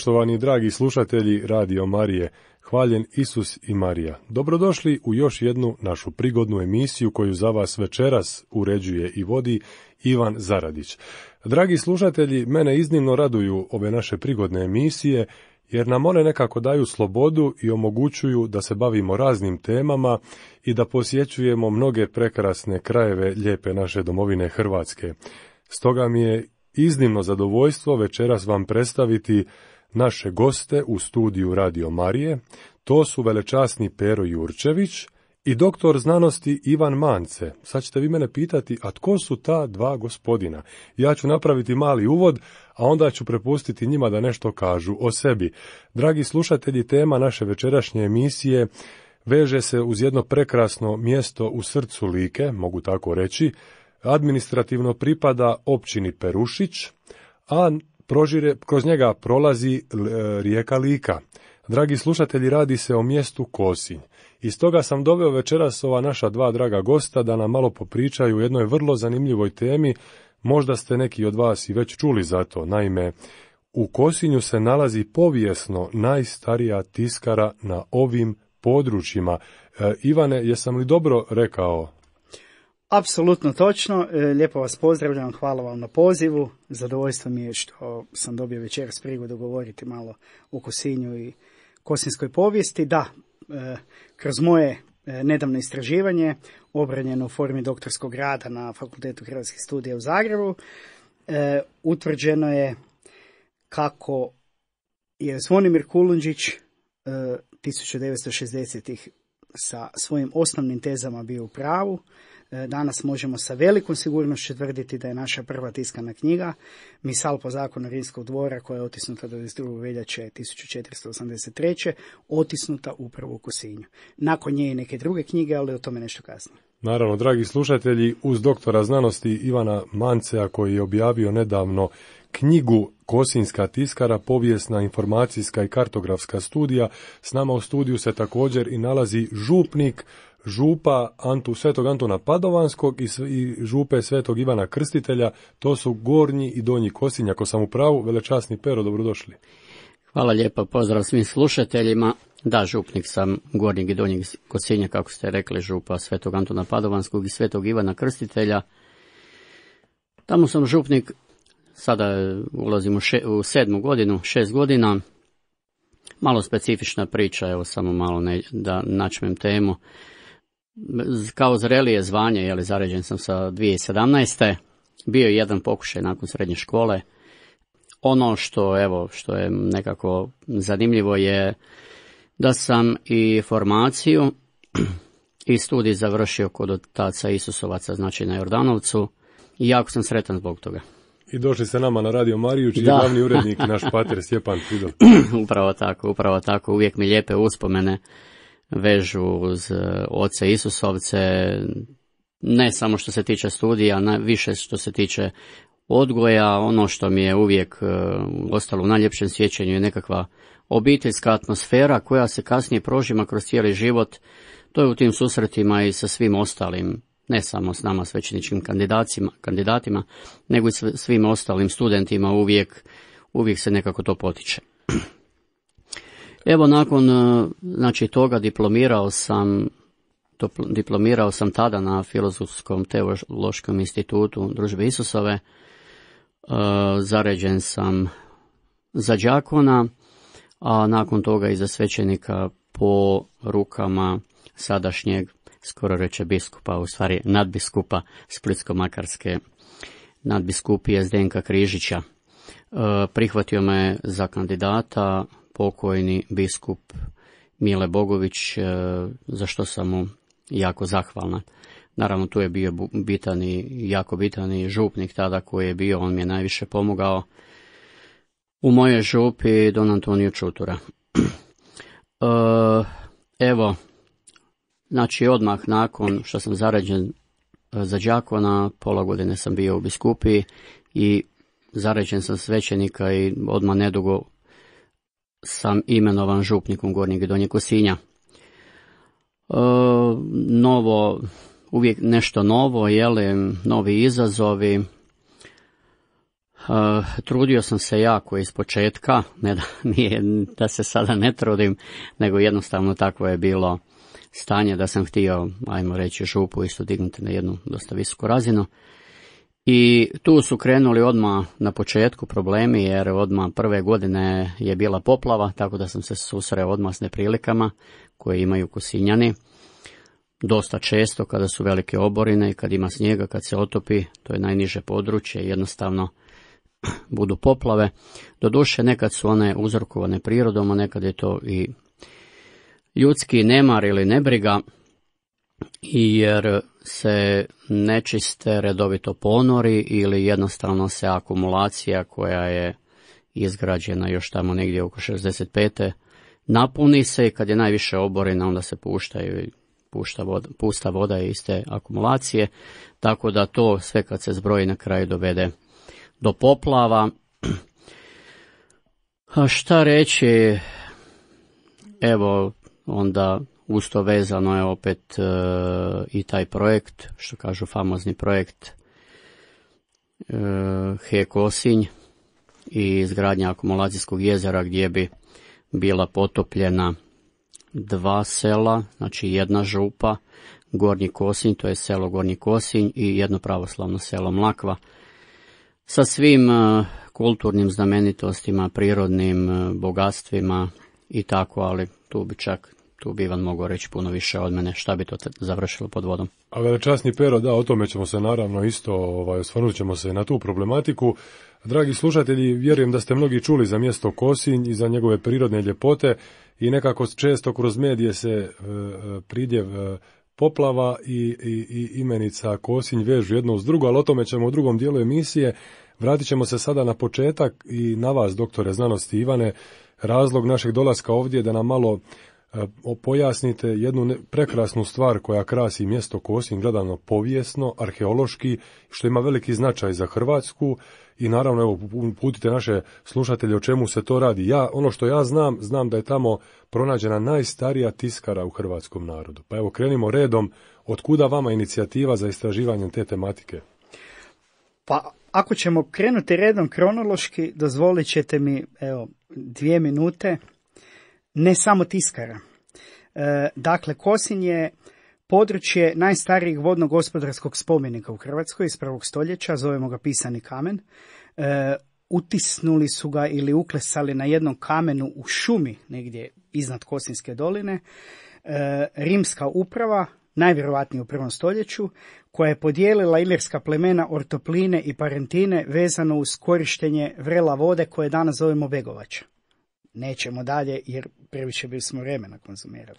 Poštovani dragi slušatelji Radio Marije, hvaljen Isus i Marija. Dobrodošli u još jednu našu prigodnu emisiju koju za vas večeras uređuje i vodi Ivan Zaradić. Dragi slušatelji, mene iznimno raduju ove naše prigodne emisije jer nam one nekako daju slobodu i omogućuju da se bavimo raznim temama i da posjećujemo mnoge prekrasne krajeve lijepe naše domovine Hrvatske. Stoga mi je iznimno zadovoljstvo večeras vam predstaviti naše goste u studiju Radio Marije, to su velečasni Pero Jurčević i doktor znanosti Ivan Mance. Sad ćete vi mene pitati, a tko su ta dva gospodina? Ja ću napraviti mali uvod, a onda ću prepustiti njima da nešto kažu o sebi. Dragi slušatelji, tema naše večerašnje emisije veže se uz jedno prekrasno mjesto u srcu Like, mogu tako reći, administrativno pripada općini Perušić, a prožire, kroz njega prolazi e, rijeka Lika. Dragi slušatelji, radi se o mjestu Kosinj. I stoga sam doveo večeras ova naša dva draga gosta da nam malo popričaju o jednoj vrlo zanimljivoj temi, možda ste neki od vas i već čuli za to. Naime, u Kosinju se nalazi povijesno najstarija tiskara na ovim područjima. E, Ivane, jesam li dobro rekao Apsolutno točno, e, lijepo vas pozdravljam, hvala vam na pozivu. Zadovoljstvo mi je što sam dobio večeras prigodu govoriti malo o Kosinju i kosinskoj povijesti. Da, e, kroz moje e, nedavno istraživanje, obranjeno u formi doktorskog rada na Fakultetu Hrvatskih studija u Zagrebu, utvrđeno je kako je Zvonimir Kulundžić 1960-ih sa svojim osnovnim tezama bio u pravu. E, danas možemo sa velikom sigurnošću tvrditi da je naša prva tiskana knjiga Misal po zakonu Rimskog dvora koja je otisnuta 22. veljače 1483. otisnuta upravo u Kosinju. Nakon nje i neke druge knjige, ali o tome nešto kasnije. Naravno, dragi slušatelji, uz doktora znanosti Ivana Mancea koji je objavio nedavno knjigu Kosinska tiskara, povijesna, informacijska i kartografska studija. S nama u studiju se također i nalazi župnik župa Antu, Svetog Antona Padovanskog i, i župe Svetog Ivana Krstitelja. To su Gornji i Donji Kosinj, ako sam u pravu. Velečasni Pero, dobrodošli. Hvala lijepa, pozdrav svim slušateljima. Da, župnik sam Gornjeg i Donjeg Kosinja, kako ste rekli, župa Svetog Antuna Padovanskog i Svetog Ivana Krstitelja. Tamo sam župnik Sada ulazimo u sedmu godinu, šest godina. Malo specifična priča, evo samo malo da načnem temu. Kao zrelije zvanje, jeli zaređen sam sa 2017. Bio je jedan pokušaj nakon srednje škole. Ono što, evo, što je nekako zanimljivo je da sam i formaciju i studij završio kod otaca Isusovaca, znači na Jordanovcu. I jako sam sretan zbog toga. I došli ste nama na Radio Mariju, čiji je glavni urednik naš pater Stjepan upravo tako, upravo tako. Uvijek mi lijepe uspomene vežu uz e, oce Isusovce, ne samo što se tiče studija, više što se tiče odgoja, ono što mi je uvijek e, ostalo u najljepšem sjećanju je nekakva obiteljska atmosfera koja se kasnije prožima kroz cijeli život, to je u tim susretima i sa svim ostalim ne samo s nama svećeničkim kandidatima, kandidatima, nego i svim ostalim studentima uvijek, uvijek se nekako to potiče. Evo nakon e, znači, toga diplomirao sam diplomirao sam tada na Filozofskom teološkom institutu družbe Isusove. E, zaređen sam za đakona, a nakon toga i za svećenika po rukama sadašnjeg skoro reče biskupa, u stvari nadbiskupa Splitsko-Makarske, nadbiskupije Zdenka Križića. E, prihvatio me za kandidata pokojni biskup Mile Bogović, e, za što sam mu jako zahvalna. Naravno, tu je bio bitan i jako bitan i župnik tada koji je bio, on mi je najviše pomogao u moje župi Don Antonio Čutura. E, evo, Znači, odmah nakon što sam zarađen e, za džakona, pola godine sam bio u biskupi i zarađen sam svećenika i odmah nedugo sam imenovan župnikom Gornjeg i Donjeg Kosinja. E, novo, uvijek nešto novo, jeli, novi izazovi. E, trudio sam se jako iz početka, ne da, nije da se sada ne trudim, nego jednostavno tako je bilo stanje da sam htio, ajmo reći, župu isto dignuti na jednu dosta visoku razinu. I tu su krenuli odmah na početku problemi jer odmah prve godine je bila poplava, tako da sam se susreo odmah s neprilikama koje imaju kosinjani. Dosta često kada su velike oborine i kad ima snijega, kad se otopi, to je najniže područje, jednostavno budu poplave. Doduše nekad su one uzrokovane prirodom, a nekad je to i ljudski nemar ili nebriga, jer se nečiste redovito ponori ili jednostavno se akumulacija koja je izgrađena još tamo negdje oko 65. napuni se i kad je najviše oborina onda se puštaju i pušta voda, pusta voda iz iste akumulacije, tako da to sve kad se zbroji na kraju dovede do poplava. A šta reći, evo, onda usto vezano je opet e, i taj projekt, što kažu famozni projekt e, Hek i izgradnja akumulacijskog jezera gdje bi bila potopljena dva sela, znači jedna župa, Gornji Kosinj, to je selo Gornji Kosinj i jedno pravoslavno selo Mlakva, sa svim e, kulturnim znamenitostima, prirodnim e, bogatstvima, i tako, ali tu bi čak tu bi Ivan mogao reći puno više od mene, šta bi to završilo pod vodom. A Pero, da, o tome ćemo se naravno isto, ovaj, osvrnut ćemo se na tu problematiku. Dragi slušatelji, vjerujem da ste mnogi čuli za mjesto Kosinj i za njegove prirodne ljepote i nekako često kroz medije se e, e, pridjev e, poplava i, i, i imenica Kosinj vežu jedno uz drugo, ali o tome ćemo u drugom dijelu emisije. Vratit ćemo se sada na početak i na vas, doktore znanosti Ivane, razlog našeg dolaska ovdje da nam malo e, pojasnite jednu prekrasnu stvar koja krasi mjesto Kosin gledano povijesno, arheološki, što ima veliki značaj za Hrvatsku i naravno evo putite naše slušatelje o čemu se to radi. Ja, ono što ja znam, znam da je tamo pronađena najstarija tiskara u hrvatskom narodu. Pa evo krenimo redom, od kuda vama inicijativa za istraživanje te tematike? Pa ako ćemo krenuti redom kronološki, dozvolit ćete mi, evo, dvije minute, ne samo tiskara. E, dakle, Kosin je područje najstarijeg vodno-gospodarskog spomenika u Hrvatskoj iz prvog stoljeća, zovemo ga Pisani kamen. E, utisnuli su ga ili uklesali na jednom kamenu u šumi negdje iznad Kosinske doline. E, rimska uprava najvjerojatnije u prvom stoljeću, koja je podijelila ilirska plemena ortopline i parentine vezano uz korištenje vrela vode koje danas zovemo begovača. Nećemo dalje jer previše bismo vremena konzumirali.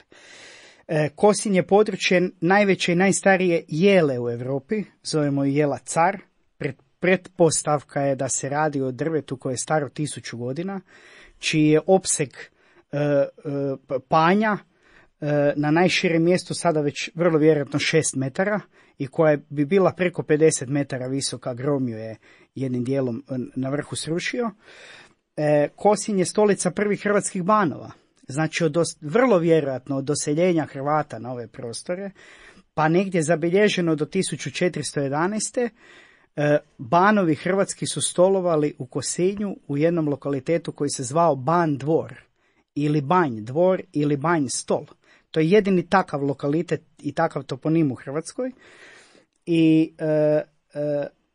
E, Kosin je područje najveće i najstarije jele u Europi, zovemo je jela car. Pretpostavka je da se radi o drvetu koje je staro tisuću godina, čiji je opseg e, e, pa-, panja E, na najširem mjestu sada već vrlo vjerojatno 6 metara i koja bi bila preko 50 metara visoka, gromju je jednim dijelom e, na vrhu srušio. E, Kosin je stolica prvih hrvatskih banova, znači od vrlo vjerojatno od doseljenja Hrvata na ove prostore, pa negdje zabilježeno do 1411. Banovi hrvatski su stolovali u Kosinju u jednom lokalitetu koji se zvao Ban dvor ili Banj dvor ili Banj stol. To je jedini takav lokalitet i takav toponim u Hrvatskoj. I e, e,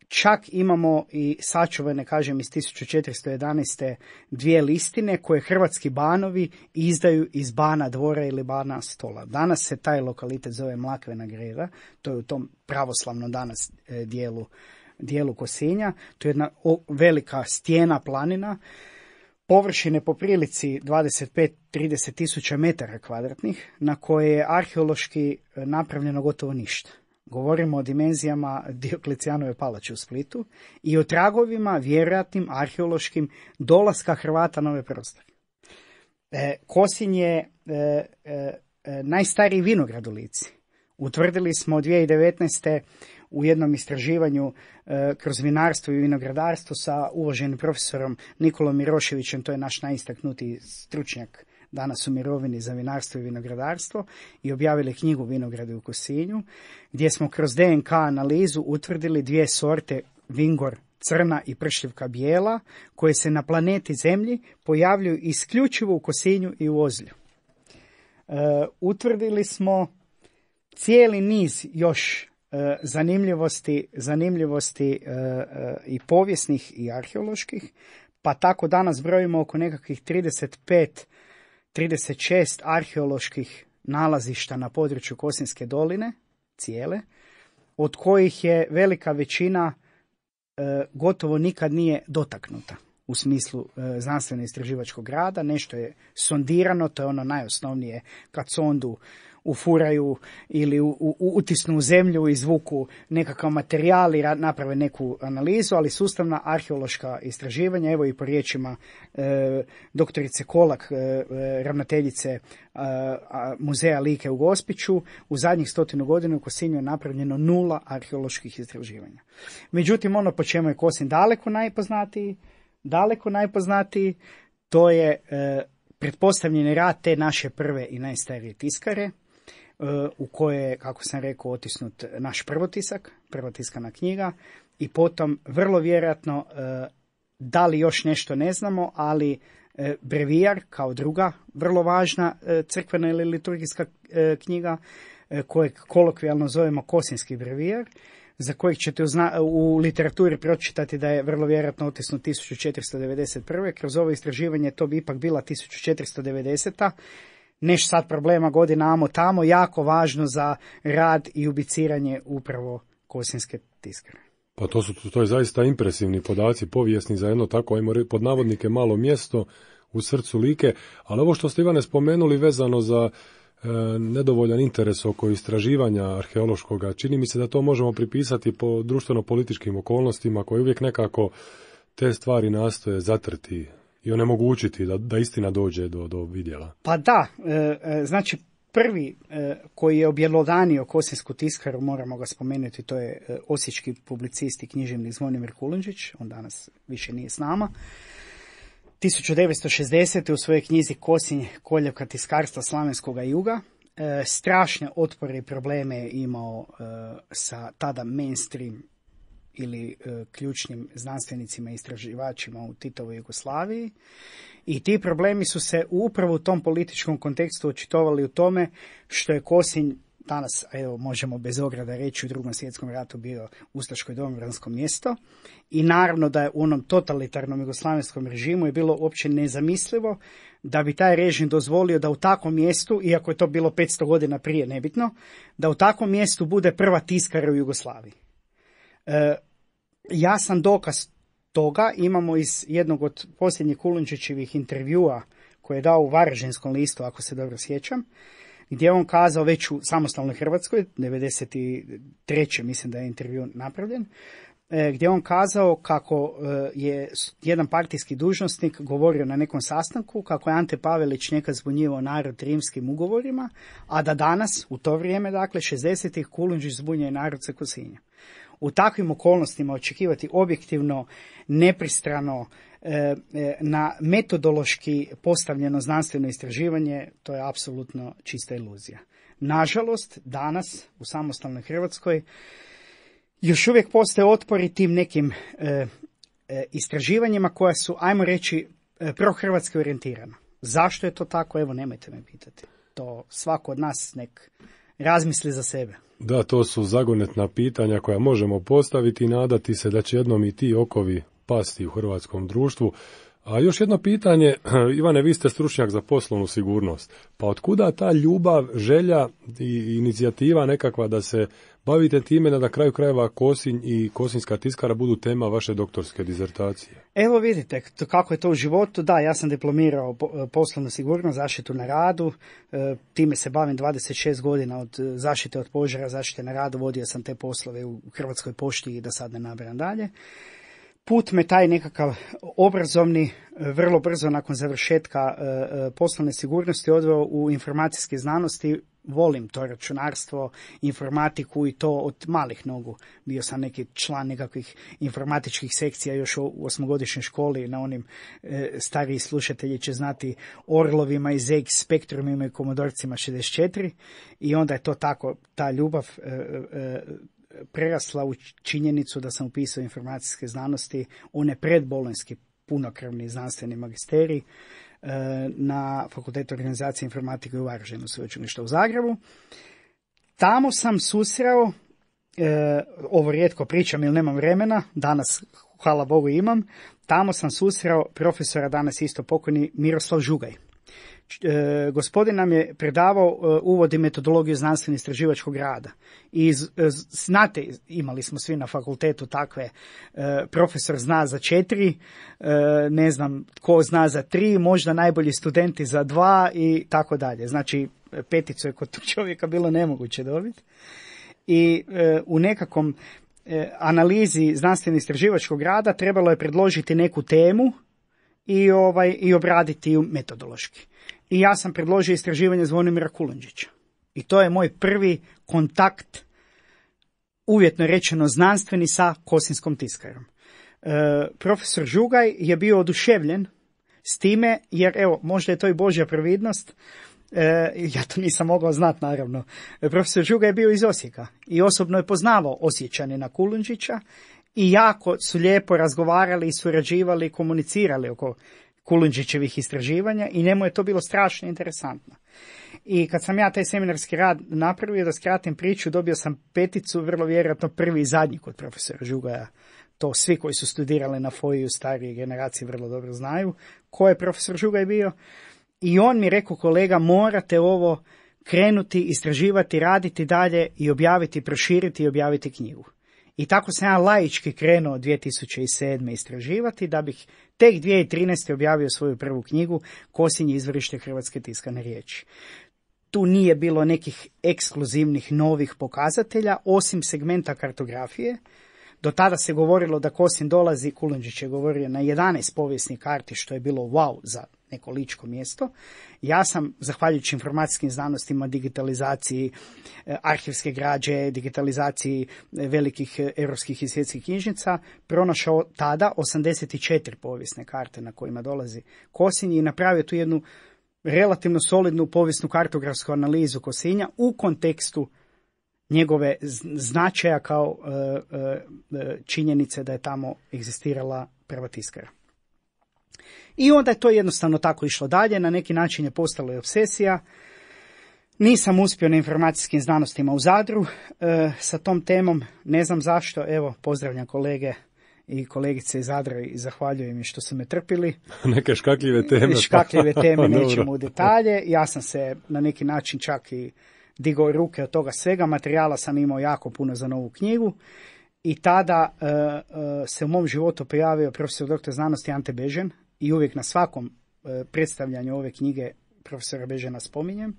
čak imamo i sačuvane, kažem, iz 1411. dvije listine koje hrvatski banovi izdaju iz bana dvora ili bana stola. Danas se taj lokalitet zove Mlakvena greda, to je u tom pravoslavno danas e, dijelu dijelu Kosinja. To je jedna velika stijena planina površine po prilici 25-30 tisuća metara kvadratnih na koje je arheološki e, napravljeno gotovo ništa. Govorimo o dimenzijama Dioklecijanove palače u Splitu i o tragovima vjerojatnim arheološkim dolaska Hrvata na ove prostore. E, Kosin je e, e, najstariji vinograd u Lici. Utvrdili smo 2019 u jednom istraživanju e, kroz vinarstvo i vinogradarstvo sa uvaženim profesorom Nikolom Miroševićem, to je naš najistaknutiji stručnjak danas u mirovini za vinarstvo i vinogradarstvo i objavili knjigu Vinograde u Kosinju, gdje smo kroz DNK analizu utvrdili dvije sorte vingor crna i pršljivka bijela, koje se na planeti Zemlji pojavljuju isključivo u Kosinju i u Ozlju. E, utvrdili smo cijeli niz još E, zanimljivosti, zanimljivosti e, e, i povijesnih i arheoloških, pa tako danas brojimo oko nekakvih 35 36 arheoloških nalazišta na području Kosinske doline, cijele, od kojih je velika većina gotovo nikad nije dotaknuta u smislu e, znanstveno istraživačkog rada. Nešto je sondirano, to je ono najosnovnije kad sondu ufuraju ili u, utisnu u zemlju, izvuku nekakav materijal i naprave neku analizu, ali sustavna arheološka istraživanja, evo i po riječima e, doktorice Kolak, e, e, ravnateljice e, muzeja Like u Gospiću, u zadnjih stotinu godina u Kosinju je napravljeno nula arheoloških istraživanja. Međutim, ono po čemu je Kosin daleko najpoznatiji, daleko najpoznatiji, to je pretpostavljeni rad te naše prve i najstarije tiskare, E, u kojoj je, kako sam rekao, otisnut naš prvotisak, prvotiskana knjiga i potom vrlo vjerojatno e, da li još nešto ne znamo, ali e, brevijar kao druga vrlo važna crkvena ili liturgijska knjiga kojeg kolokvijalno zovemo kosinski brevijar, za kojeg ćete u literaturi pročitati da je vrlo vjerojatno otisnut 1491. Kroz ovo istraživanje to bi ipak bila 1490. Nešto sad problema godinamo tamo, jako važno za rad i ubiciranje upravo kosinske tiskare. Pa to su to je zaista impresivni podaci povijesni za jedno tako ajmo pod navodnike malo mjesto u srcu Like, ali ovo što ste Ivane spomenuli vezano za e, nedovoljan interes oko istraživanja arheološkoga, čini mi se da to možemo pripisati po društveno političkim okolnostima koje uvijek nekako te stvari nastoje zatrti i onemogućiti da, da istina dođe do, do vidjela. Pa da, e, e, znači prvi e, koji je objelodanio Kosinsku tiskaru, moramo ga spomenuti, to je osječki publicist i književnik Zvonimir Kulundžić, on danas više nije s nama. 1960. u svojoj knjizi Kosinj koljevka tiskarstva Slavenskoga juga strašne otpore i probleme je imao sa tada mainstream ili e, ključnim znanstvenicima i istraživačima u Titovoj Jugoslaviji. I ti problemi su se upravo u tom političkom kontekstu očitovali u tome što je Kosinj danas, evo, možemo bez ograda reći, u drugom svjetskom ratu bio Ustaško i domobransko mjesto. I naravno da je u onom totalitarnom jugoslavenskom režimu je bilo uopće nezamislivo da bi taj režim dozvolio da u takvom mjestu, iako je to bilo 500 godina prije nebitno, da u takvom mjestu bude prva tiskara u Jugoslaviji. E, jasan dokaz toga imamo iz jednog od posljednjih Kulunčićevih intervjua koje je dao u varaženskom listu, ako se dobro sjećam, gdje je on kazao već u samostalnoj Hrvatskoj, 93. mislim da je intervju napravljen, e, gdje je on kazao kako e, je jedan partijski dužnosnik govorio na nekom sastanku kako je Ante Pavelić nekad zbunjivao narod rimskim ugovorima, a da danas, u to vrijeme, dakle, 60-ih zbunja zbunjuje narod sa Kosinja u takvim okolnostima očekivati objektivno, nepristrano, e, e, na metodološki postavljeno znanstveno istraživanje, to je apsolutno čista iluzija. Nažalost, danas u samostalnoj Hrvatskoj još uvijek postoje otpori tim nekim e, istraživanjima koja su, ajmo reći, prohrvatski orijentirana. Zašto je to tako? Evo, nemojte me pitati. To svako od nas nek razmisli za sebe. Da, to su zagonetna pitanja koja možemo postaviti i nadati se da će jednom i ti okovi pasti u hrvatskom društvu. A još jedno pitanje, Ivane, vi ste stručnjak za poslovnu sigurnost. Pa otkuda ta ljubav, želja i inicijativa nekakva da se bavite time da na kraju krajeva Kosinj i Kosinjska tiskara budu tema vaše doktorske dizertacije. Evo vidite kako je to u životu. Da, ja sam diplomirao e, poslovnu sigurnost, zaštitu na radu. E, time se bavim 26 godina od e, zaštite od požara, zaštite na radu. Vodio sam te poslove u Hrvatskoj pošti i da sad ne nabiram dalje. Put me taj nekakav obrazovni vrlo brzo nakon završetka poslovne sigurnosti odveo u informacijske znanosti volim to računarstvo, informatiku i to od malih nogu. Bio sam neki član nekakvih informatičkih sekcija još u osmogodišnjoj školi na onim e, stariji slušatelji će znati Orlovima i ZX Spectrumima i Komodorcima 64 i onda je to tako, ta ljubav e, e, prerasla u činjenicu da sam upisao informacijske znanosti, one predbolonski punokrvni znanstveni magisteriji. E, na Fakultetu organizacije informatike u Varaždinu sveučilišta u Zagrebu. Tamo sam susreo, e, ovo rijetko pričam ili nemam vremena, danas hvala Bogu imam, tamo sam susreo profesora danas isto pokojni Miroslav Žugaj. E, gospodin nam je predavao e, uvodi metodologiju znanstveno-istraživačkog rada. I e, znate, imali smo svi na fakultetu takve, profesor zna za četiri, ne znam tko zna za tri, možda najbolji studenti za dva i tako dalje. Znači, peticu je kod čovjeka bilo nemoguće dobiti. I u nekakvom analizi znanstveno-istraživačkog rada trebalo je predložiti neku temu i, ovaj, i obraditi ju metodološki i ja sam predložio istraživanje Zvonimira Kulundžića. I to je moj prvi kontakt, uvjetno rečeno znanstveni, sa Kosinskom tiskarom. E, profesor Žugaj je bio oduševljen s time, jer evo, možda je to i Božja previdnost, e, ja to nisam mogao znati naravno. E, profesor Žugaj je bio iz Osijeka i osobno je poznavao Osjećanina Kulundžića i jako su lijepo razgovarali i surađivali i komunicirali oko Kulundžićevih istraživanja i njemu je to bilo strašno interesantno. I kad sam ja taj seminarski rad napravio, da skratim priču, dobio sam peticu, vrlo vjerojatno prvi i zadnji kod profesora Žugaja. To svi koji su studirali na u starije generacije vrlo dobro znaju. Ko je profesor Žugaj bio? I on mi rekao, kolega, morate ovo krenuti, istraživati, raditi dalje i objaviti, proširiti i objaviti knjigu. I tako sam ja laički krenuo 2007. istraživati da bih tek 2013. objavio svoju prvu knjigu Kosinje izvorište hrvatske tiskane riječi. Tu nije bilo nekih ekskluzivnih novih pokazatelja, osim segmenta kartografije. Do tada se govorilo da Kosin dolazi, Kulundžić je govorio na 11 povijesnih karti, što je bilo wow za neko ličko mjesto. Ja sam, zahvaljujući informacijskim znanostima, digitalizaciji e, arhivske građe, digitalizaciji e, velikih e, europskih i svjetskih knjižnica, pronašao tada 84 povijesne karte na kojima dolazi Kosinj i napravio tu jednu relativno solidnu povijesnu kartografsku analizu Kosinja u kontekstu njegove značaja kao činjenice da je tamo egzistirala prva tiskara. I onda je to jednostavno tako išlo dalje, na neki način je postalo i obsesija. Nisam uspio na informacijskim znanostima u Zadru e, sa tom temom, ne znam zašto, evo pozdravljam kolege i kolegice iz Zadra i zahvaljujem im što su me trpili. Neke škakljive teme. Pa- škakljive teme, nećemo u detalje. Ja sam se na neki način čak i digao ruke od toga svega. Materijala sam imao jako puno za novu knjigu. I tada e, e, se u mom životu pojavio profesor doktor znanosti Ante Bežen, i uvijek na svakom e, predstavljanju ove knjige profesora Bežena spominjem,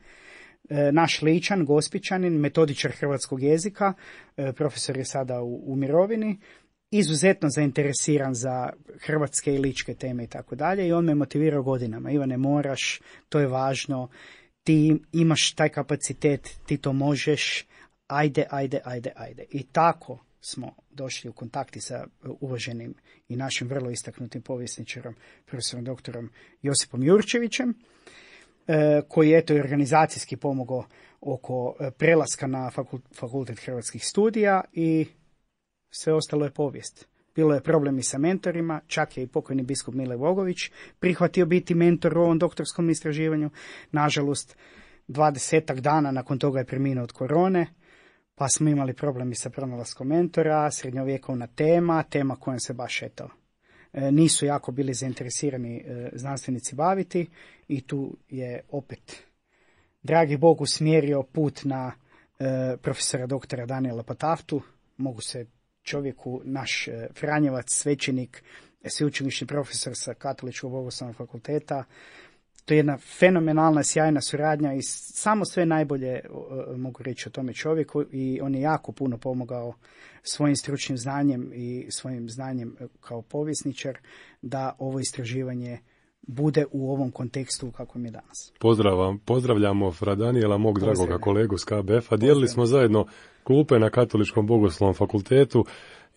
e, naš ličan, gospićanin, metodičar hrvatskog jezika, e, profesor je sada u, u mirovini, izuzetno zainteresiran za hrvatske i ličke teme i tako dalje i on me motivirao godinama. Ivane, moraš, to je važno, ti imaš taj kapacitet, ti to možeš, ajde, ajde, ajde, ajde. I tako smo došli u kontakti sa e, uvaženim i našim vrlo istaknutim povjesničarom, profesorom doktorom Josipom Jurčevićem, e, koji je to organizacijski pomogao oko e, prelaska na fakultet hrvatskih studija i sve ostalo je povijest. Bilo je problemi sa mentorima, čak je i pokojni biskup Mile Vogović prihvatio biti mentor u ovom doktorskom istraživanju. Nažalost, dvadesetak dana nakon toga je preminuo od korone, pa smo imali problemi sa pronalaskom mentora, srednjovjekovna tema, tema kojom se baš eto e, nisu jako bili zainteresirani e, znanstvenici baviti i tu je opet dragi Bog usmjerio put na e, profesora doktora Daniela Pataftu, mogu se čovjeku, naš Franjevac, svećenik, sveučilišni profesor sa Katoličkog bogoslovnog fakulteta, to je jedna fenomenalna, sjajna suradnja i samo sve najbolje e, mogu reći o tome čovjeku i on je jako puno pomogao svojim stručnim znanjem i svojim znanjem e, kao povjesničar da ovo istraživanje bude u ovom kontekstu u kakvom je danas. Pozdravam, pozdravljamo Fra mog dragoga kolegu s KBF-a. Dijelili smo zajedno klupe na Katoličkom bogoslovnom fakultetu.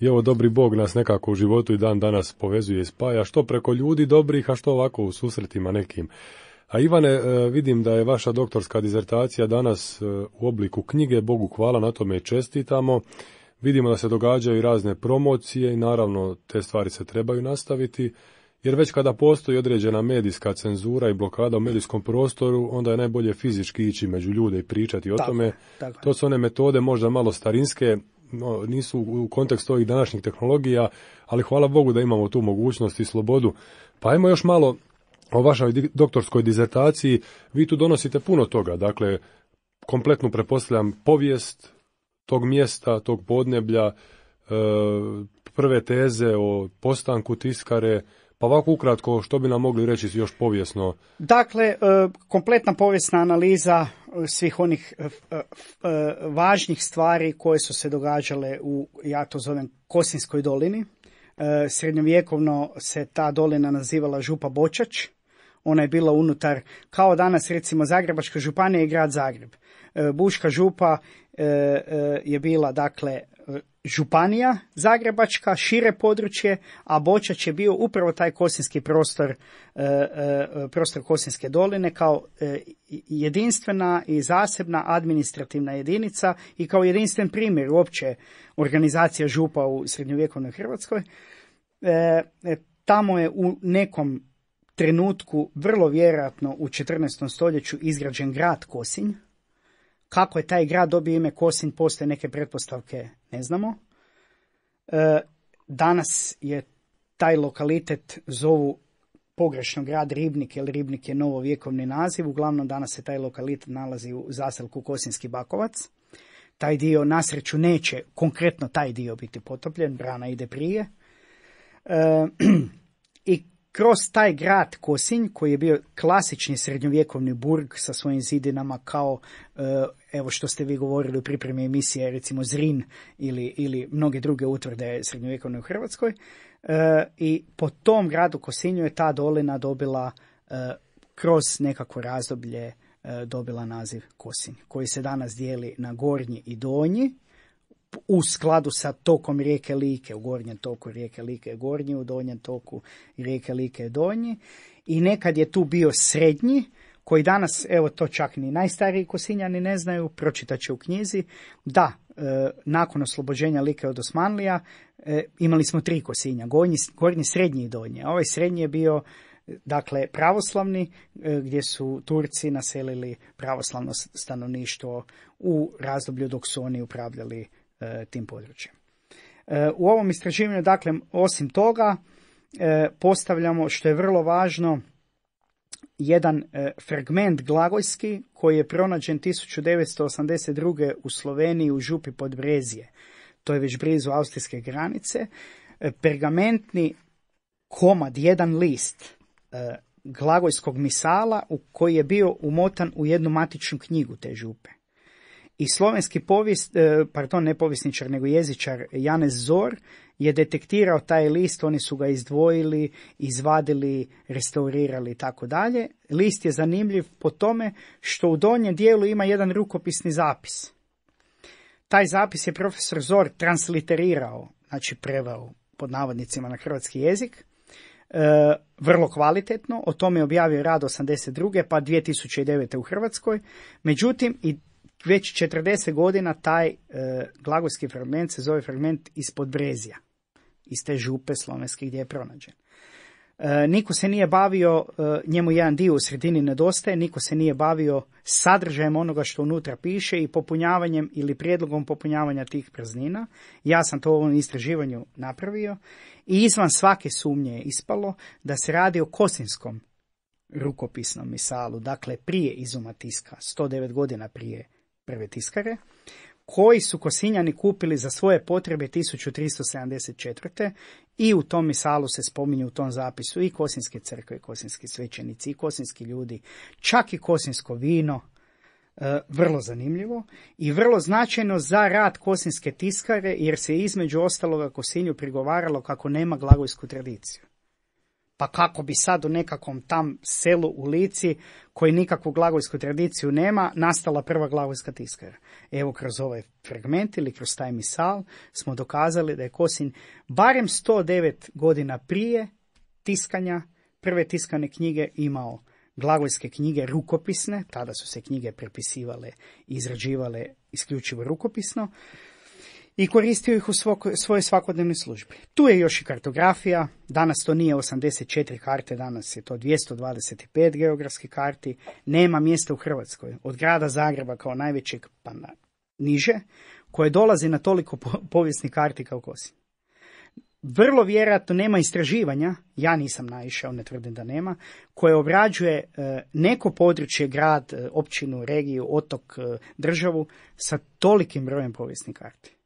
I evo dobri Bog nas nekako u životu i dan danas povezuje i spaja, što preko ljudi dobrih, a što ovako u susretima nekim. A Ivane, e, vidim da je vaša doktorska dizertacija danas e, u obliku knjige, Bogu hvala, na tome čestitamo. Vidimo da se događaju razne promocije i naravno te stvari se trebaju nastaviti, jer već kada postoji određena medijska cenzura i blokada u medijskom prostoru, onda je najbolje fizički ići među ljude i pričati o tome. To su one metode možda malo starinske, no, nisu u kontekstu ovih današnjih tehnologija, ali hvala Bogu da imamo tu mogućnost i slobodu. Pa ajmo još malo o vašoj doktorskoj dizertaciji. Vi tu donosite puno toga, dakle, kompletnu prepostavljam povijest tog mjesta, tog podneblja, e, prve teze o postanku tiskare, pa ovako ukratko, što bi nam mogli reći još povijesno? Dakle, e, kompletna povijesna analiza e, svih onih e, važnih stvari koje su se događale u, ja to zovem, Kosinskoj dolini. Srednjovjekovno se ta dolina nazivala Župa Bočač. Ona je bila unutar, kao danas recimo Zagrebačka županija i grad Zagreb. Buška župa je bila dakle županija Zagrebačka, šire područje, a Bočač je bio upravo taj kosinski prostor, e, e, prostor Kosinske doline kao e, jedinstvena i zasebna administrativna jedinica i kao jedinstven primjer uopće organizacija župa u srednjovjekovnoj Hrvatskoj. Tamo je u nekom trenutku vrlo vjerojatno u 14. stoljeću izgrađen grad Kosinj, kako je taj grad dobio ime Kosin, postoje neke pretpostavke, ne znamo. E, danas je taj lokalitet zovu pogrešno grad Ribnik, jer Ribnik je novovjekovni naziv. Uglavnom danas se taj lokalitet nalazi u zaselku Kosinski Bakovac. Taj dio nasreću neće, konkretno taj dio biti potopljen, brana ide prije. E, I kroz taj grad Kosinj, koji je bio klasični srednjovjekovni burg sa svojim zidinama kao e, evo što ste vi govorili u pripremi emisije, recimo Zrin ili, ili mnoge druge utvrde srednjovjekovne u Hrvatskoj. E, I po tom gradu Kosinju je ta dolina dobila e, kroz nekako razdoblje e, dobila naziv Kosinj, koji se danas dijeli na gornji i donji u skladu sa tokom rijeke Like, u gornjem toku rijeke Like je gornji, u donjem toku rijeke Like je donji. I nekad je tu bio srednji, koji danas, evo to čak ni najstariji kosinjani ne znaju, pročitat će u knjizi, da, e, nakon oslobođenja Like od Osmanlija e, imali smo tri kosinja, gornji, srednji i donji. Ovaj srednji je bio dakle pravoslavni e, gdje su Turci naselili pravoslavno stanovništvo u razdoblju dok su oni upravljali tim područjem. u ovom istraživanju dakle osim toga postavljamo što je vrlo važno jedan e, fragment glagojski koji je pronađen 1982. u Sloveniji u župi pod Brezije. To je već blizu austrijske granice. E, pergamentni komad, jedan list e, glagojskog misala u koji je bio umotan u jednu matičnu knjigu te župe. I slovenski povijest, pardon, ne povjesničar, nego jezičar Janez Zor je detektirao taj list, oni su ga izdvojili, izvadili, restaurirali i tako dalje. List je zanimljiv po tome što u donjem dijelu ima jedan rukopisni zapis. Taj zapis je profesor Zor transliterirao, znači preveo pod navodnicima na hrvatski jezik, e, vrlo kvalitetno, o tome je objavio rad 82. pa 2009. u Hrvatskoj. Međutim, i već 40 godina taj e, glagolski fragment se zove fragment ispod brezija iz te župe slovenske gdje je pronađen. E, niko se nije bavio, e, njemu jedan dio u sredini nedostaje, niko se nije bavio sadržajem onoga što unutra piše i popunjavanjem ili prijedlogom popunjavanja tih praznina. Ja sam to u ovom istraživanju napravio i izvan svake sumnje je ispalo da se radi o kosinskom rukopisnom misalu, dakle prije izuma tiska, 109 godina prije prve tiskare, koji su kosinjani kupili za svoje potrebe 1374. I u tom misalu se spominju u tom zapisu i kosinske crkve, i kosinski svećenici, i kosinski ljudi, čak i kosinsko vino. E, vrlo zanimljivo i vrlo značajno za rad kosinske tiskare, jer se između ostaloga kosinju prigovaralo kako nema glagojsku tradiciju pa kako bi sad u nekakvom tam selu u Lici, koji nikakvu glagoljsku tradiciju nema, nastala prva glagolska tiskara. Evo, kroz ovaj fragment ili kroz taj misal smo dokazali da je Kosin barem 109 godina prije tiskanja, prve tiskane knjige imao glagoljske knjige rukopisne, tada su se knjige prepisivale i izrađivale isključivo rukopisno, i koristio ih u svojoj svakodnevnoj službi. Tu je još i kartografija, danas to nije 84 karte, danas je to 225 geografskih karti, nema mjesta u Hrvatskoj, od grada Zagreba kao najvećeg pa na niže, koje dolazi na toliko povijesnih karti kao Kosin. Vrlo vjerojatno nema istraživanja, ja nisam naišao, ne tvrdim da nema, koje obrađuje e, neko područje, grad, e, općinu, regiju, otok, e, državu sa tolikim brojem povijesnih karti.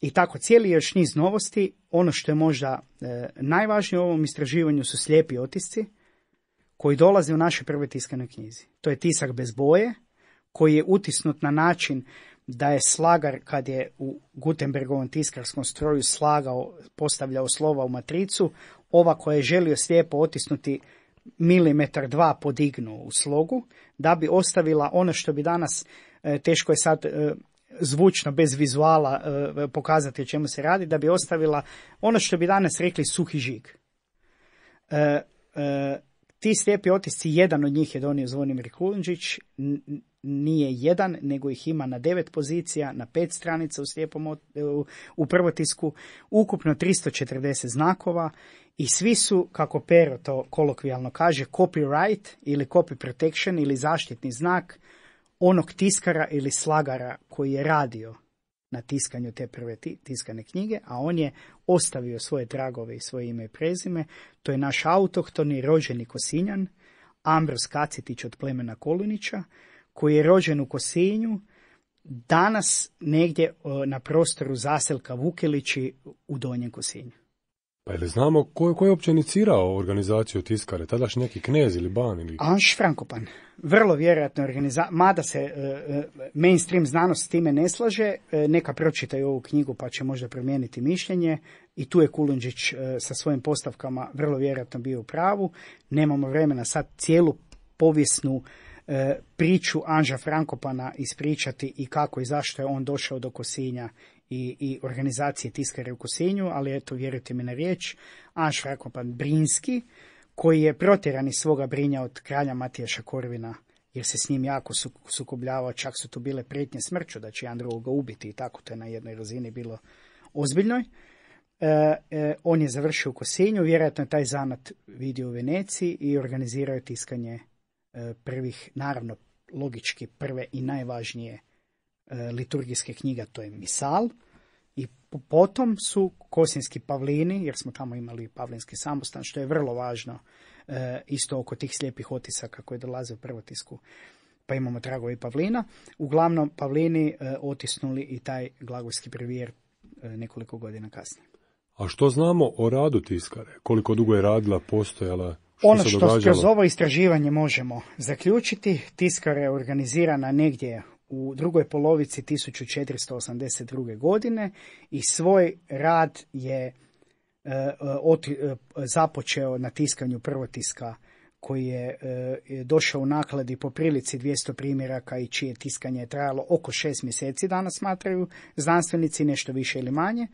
I tako, cijeli još niz novosti. Ono što je možda e, najvažnije u ovom istraživanju su slijepi otisci koji dolaze u našoj prvoj tiskanoj knjizi. To je tisak bez boje koji je utisnut na način da je slagar kad je u Gutenbergovom tiskarskom stroju slagao, postavljao slova u matricu, ova koja je želio slijepo otisnuti milimetar dva podignuo u slogu, da bi ostavila ono što bi danas, e, teško je sad e, zvučno, bez vizuala e, pokazati o čemu se radi, da bi ostavila ono što bi danas rekli suhi žig. E, e, ti slijepi otisci, jedan od njih je donio Zvonimir Kulundžić, nije jedan, nego ih ima na devet pozicija, na pet stranica u, slijepom, u prvotisku, ukupno 340 znakova i svi su, kako Pero to kolokvijalno kaže, copyright ili copy protection ili zaštitni znak onog tiskara ili slagara koji je radio na tiskanju te prve tiskane knjige, a on je ostavio svoje tragove i svoje ime i prezime. To je naš autohtoni rođeni Kosinjan, Ambros Kacitić od plemena Kolunića, koji je rođen u Kosinju, danas negdje e, na prostoru zaselka Vukelići u Donjem Kosinju. Pa li znamo ko je, ko je uopće inicirao organizaciju tiskare, Tadaš neki knez ili ban ili... Anš Frankopan. Vrlo vjerojatno organiza... mada se uh, mainstream znanost s time ne slaže, e, neka pročitaju ovu knjigu pa će možda promijeniti mišljenje i tu je Kulundžić sa svojim postavkama vrlo vjerojatno bio u pravu. Nemamo vremena sad cijelu povijesnu priču Anža Frankopana ispričati i kako i zašto je on došao do Kosinja i, i organizacije tiskare u Kosinju, ali eto, vjerujte mi na riječ, Anš Frakopan Brinski, koji je protjeran iz svoga brinja od kralja Matijaša Korvina, jer se s njim jako sukobljavao, čak su to bile prijetnje smrću da će jedan drugoga ubiti i tako to je na jednoj razini bilo ozbiljnoj. E, e, on je završio u Kosinju, vjerojatno je taj zanat vidio u Veneciji i organizirao tiskanje e, prvih, naravno logički prve i najvažnije E, liturgijske knjiga, to je misal, i potom su kosinski pavlini, jer smo tamo imali pavlinski samostan, što je vrlo važno e, isto oko tih slijepih otisaka koji dolaze u prvotisku pa imamo tragovi pavlina. Uglavnom, pavlini e, otisnuli i taj glagolski premijer nekoliko godina kasnije. A što znamo o radu tiskare? Koliko dugo je radila, postojala? ono što kroz ovo istraživanje možemo zaključiti, tiskara je organizirana negdje u drugoj polovici 1482. godine i svoj rad je e, e, e, započeo na tiskanju prvotiska koji je došao u nakladi po prilici 200 primjeraka i čije tiskanje je trajalo oko šest mjeseci, danas smatraju znanstvenici, nešto više ili manje.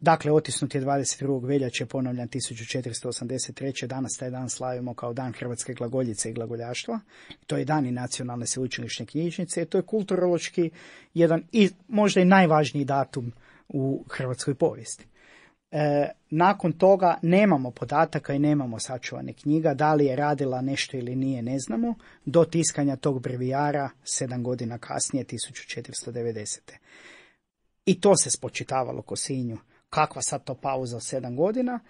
Dakle, otisnut je 22. veljače, ponavljam 1483. Danas taj dan slavimo kao dan Hrvatske glagoljice i glagoljaštva. To je dan i nacionalne sveučilišne knjižnice. To je kulturološki jedan i možda i najvažniji datum u hrvatskoj povijesti. E, nakon toga nemamo podataka i nemamo sačuvane knjiga, da li je radila nešto ili nije, ne znamo, do tiskanja tog brevijara sedam godina kasnije, 1490. I to se spočitavalo Kosinju kakva sad to pauza od sedam godina,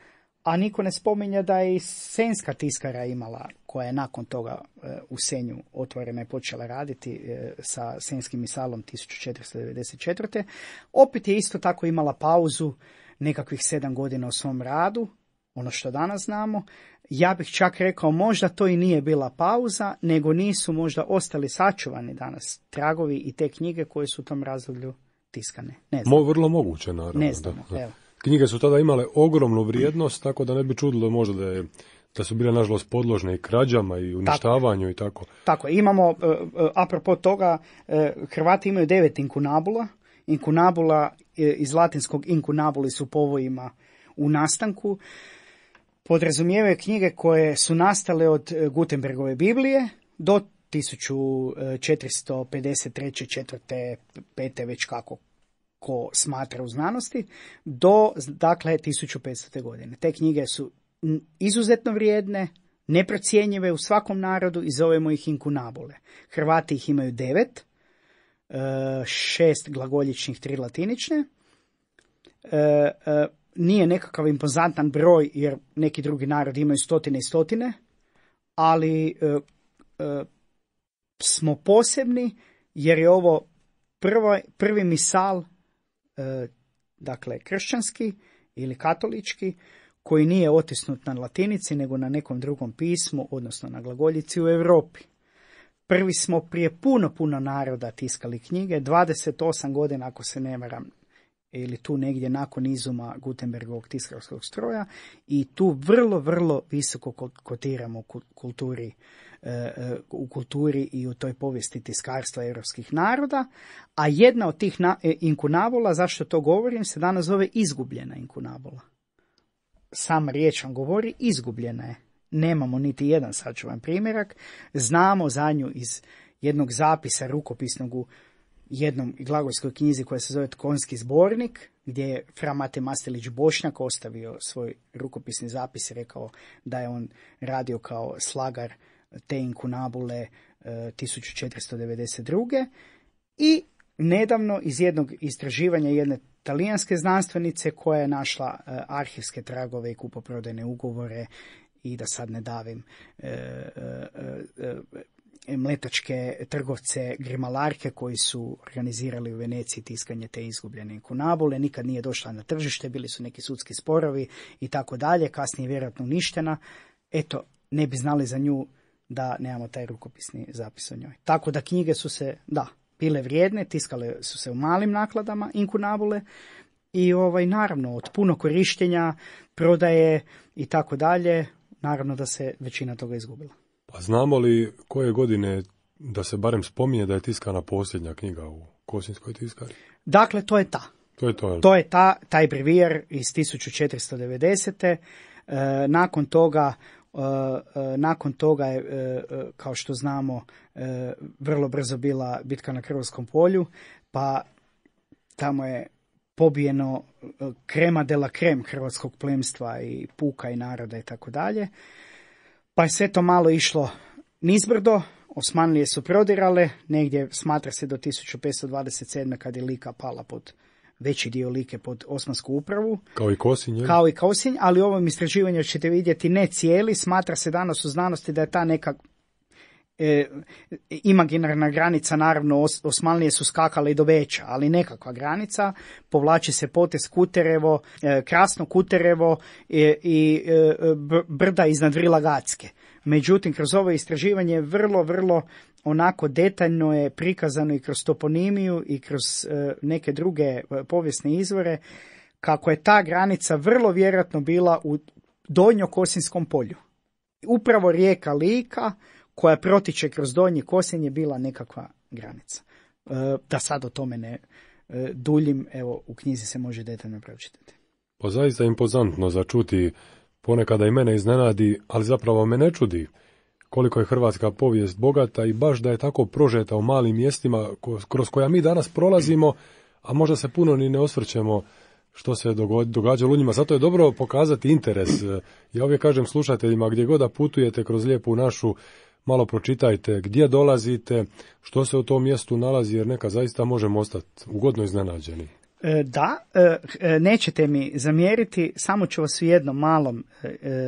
a niko ne spominje da je i senska tiskara imala, koja je nakon toga e, u Senju otvorena i počela raditi e, sa senskim misalom 1494. Opet je isto tako imala pauzu nekakvih sedam godina u svom radu, ono što danas znamo. Ja bih čak rekao možda to i nije bila pauza, nego nisu možda ostali sačuvani danas tragovi i te knjige koje su u tom razdoblju tiskane. Ne znam. Mo, vrlo moguće, naravno. Ne znamo, Knjige su tada imale ogromnu vrijednost, tako da ne bi čudilo možda da je da su bile nažalost podložne i krađama i uništavanju tako, i tako. Tako, imamo, e, e, apropo toga, e, Hrvati imaju devet inkunabula. Inkunabula iz latinskog inkunabuli su povojima u nastanku. Podrazumijevaju knjige koje su nastale od Gutenbergove Biblije do 1453. E, četvrte, pete, već kako ko smatra u znanosti, do dakle 1500. godine. Te knjige su izuzetno vrijedne, neprocjenjive u svakom narodu i zovemo ih inkunabole. Hrvati ih imaju devet, e, šest glagoljičnih, tri latinične. E, nije nekakav impozantan broj jer neki drugi narodi imaju stotine i stotine, ali smo posebni jer je ovo prvi misal, e, dakle kršćanski ili katolički, koji nije otisnut na latinici nego na nekom drugom pismu, odnosno na glagoljici u Europi. Prvi smo prije puno, puno naroda tiskali knjige, 28 godina ako se ne varam, ili tu negdje nakon izuma Gutenbergovog tiskarskog stroja i tu vrlo, vrlo visoko kotiramo kulturi E, e, u kulturi i u toj povijesti tiskarstva europskih naroda, a jedna od tih e, inkunabola zašto to govorim, se danas zove izgubljena inkunabola Sam riječ vam govori, izgubljena je. Nemamo niti jedan sačuvan primjerak. Znamo za nju iz jednog zapisa rukopisnog u jednom glagolskoj knjizi koja se zove Konski zbornik, gdje je Fra Mate Mastelić Bošnjak ostavio svoj rukopisni zapis i rekao da je on radio kao slagar te inkunabule 1492. I nedavno iz jednog istraživanja jedne talijanske znanstvenice koja je našla e, arhivske tragove i kupoprodajne ugovore i da sad ne davim e, e, mletačke trgovce Grimalarke koji su organizirali u Veneciji tiskanje te izgubljene kunabule, nikad nije došla na tržište, bili su neki sudski sporovi i tako dalje, kasnije vjerojatno uništena. Eto, ne bi znali za nju da nemamo taj rukopisni zapis o njoj. Tako da knjige su se, da, bile vrijedne, tiskale su se u malim nakladama inkunabule i ovaj naravno od puno korištenja, prodaje i tako dalje, naravno da se većina toga izgubila. Pa znamo li koje godine da se barem spominje da je tiskana posljednja knjiga u Kosinskoj tiskari? Dakle, to je ta. To je, to, To je ta, taj brevijer iz 1490. E, nakon toga Eh, eh, nakon toga je, eh, kao što znamo, vrlo brzo bila bitka na Hrvatskom polju, pa tamo je pobijeno krema de la krem hrvatskog plemstva i puka i naroda i tako dalje. Pa je sve to malo išlo nizbrdo, Osmanlije su prodirale, negdje smatra se do 1527. kad je Lika pala pod veći dio Like pod osmansku upravu. Kao i Kosinj. Kao i Kosinj, ali u ovom istraživanju ćete vidjeti ne cijeli, smatra se danas u znanosti da je ta neka e, imaginarna granica, naravno os, Osmanlije su skakale i do veća, ali nekakva granica, povlači se potez Kuterevo, e, Krasno Kuterevo e, i brda iznad Vrila Gacke. Međutim, kroz ovo istraživanje je vrlo, vrlo onako detaljno je prikazano i kroz toponimiju i kroz e, neke druge e, povijesne izvore kako je ta granica vrlo vjerojatno bila u donjokosinskom polju. Upravo rijeka Lika koja protiče kroz donji kosin je bila nekakva granica. E, da sad o tome ne duljim, evo u knjizi se može detaljno pročitati. Pa zaista impozantno začuti, ponekada i mene iznenadi, ali zapravo me ne čudi koliko je hrvatska povijest bogata i baš da je tako prožeta u malim mjestima kroz koja mi danas prolazimo, a možda se puno ni ne osvrćemo što se događalo u njima. Zato je dobro pokazati interes. Ja uvijek kažem slušateljima gdje god da putujete kroz lijepu našu, malo pročitajte gdje dolazite, što se u tom mjestu nalazi, jer neka zaista možemo ostati ugodno iznenađeni. E, da, e, e, nećete mi zamjeriti, samo ću vas u jednom malom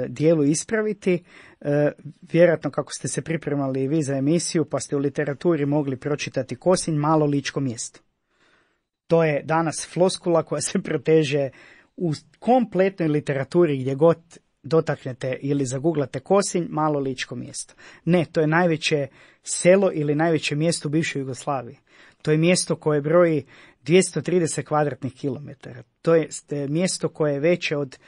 dijelu ispraviti. E, vjerojatno kako ste se pripremali vi za emisiju, pa ste u literaturi mogli pročitati Kosinj, malo ličko mjesto. To je danas floskula koja se proteže u kompletnoj literaturi gdje god dotaknete ili zaguglate Kosinj, malo ličko mjesto. Ne, to je najveće selo ili najveće mjesto u bivšoj Jugoslaviji. To je mjesto koje broji 230 kvadratnih kilometara. To je e, mjesto koje je veće od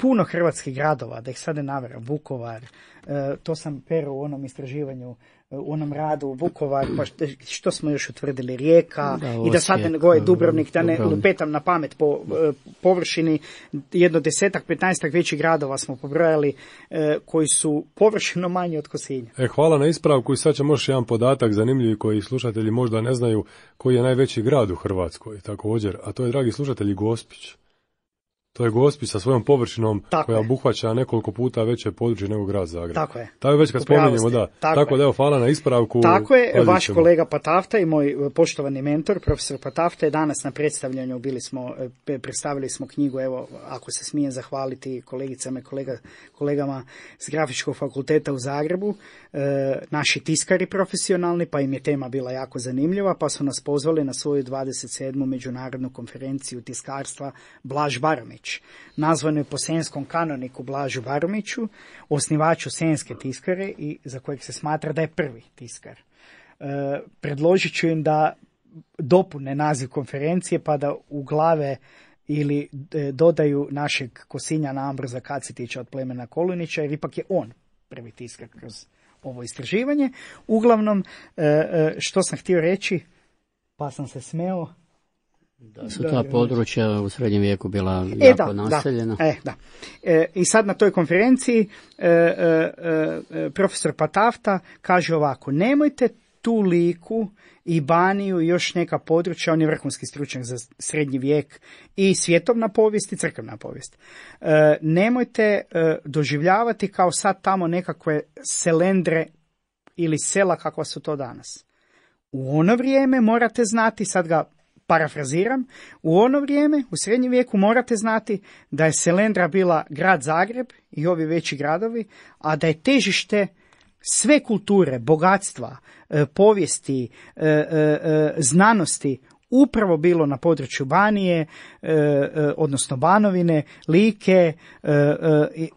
puno hrvatskih gradova, da ih sad ne navjeram, Vukovar, e, to sam peru u onom istraživanju, e, u onom radu, Vukovar, pa što smo još utvrdili, Rijeka, i da sad ne goje Dubrovnik, da ne lupetam na pamet po e, površini, jedno desetak, petnaestak većih gradova smo pobrojali koji su površino manji od Kosinja. E, hvala na ispravku i sad ćemo još jedan podatak zanimljiv koji slušatelji možda ne znaju koji je najveći grad u Hrvatskoj također, a to je, dragi slušatelji, Gospić. To je Gospi sa svojom površinom tako koja je. obuhvaća nekoliko puta veće područje nego grad Zagreb. Tako je. Tako je već kad spominjemo, da. Tako, da evo, hvala na ispravku. Tako je, vaš kolega Patafta i moj e, poštovani mentor, profesor Patafta, je danas na predstavljanju bili smo, e, predstavili smo knjigu, evo, ako se smijem zahvaliti kolegicama i kolegama s Grafičkog fakulteta u Zagrebu, e, naši tiskari profesionalni, pa im je tema bila jako zanimljiva, pa su nas pozvali na svoju 27. međunarodnu konferenciju tiskarstva Blaž Baramić Barović, nazvanoj po senskom kanoniku Blažu Varomiću, osnivaču senske tiskare i za kojeg se smatra da je prvi tiskar. E, predložit ću im da dopune naziv konferencije pa da u glave ili e, dodaju našeg na Ambrza Kacitića od plemena Kolunića, jer ipak je on prvi tiskar kroz ovo istraživanje. Uglavnom, e, što sam htio reći, pa sam se smeo, da su ta područja u srednjem vijeku bila e, jako naseljena. e, da. E, I sad na toj konferenciji e, e, profesor Patafta kaže ovako, nemojte tu liku i Baniju i još neka područja, on je vrhunski stručnjak za srednji vijek i svjetovna povijest i crkvena povijest. nemojte doživljavati kao sad tamo nekakve selendre ili sela kakva su to danas. U ono vrijeme morate znati, sad ga parafraziram, u ono vrijeme, u srednjem vijeku, morate znati da je Selendra bila grad Zagreb i ovi veći gradovi, a da je težište sve kulture, bogatstva, e, povijesti, e, e, znanosti upravo bilo na području Banije, e, e, odnosno Banovine, Like e,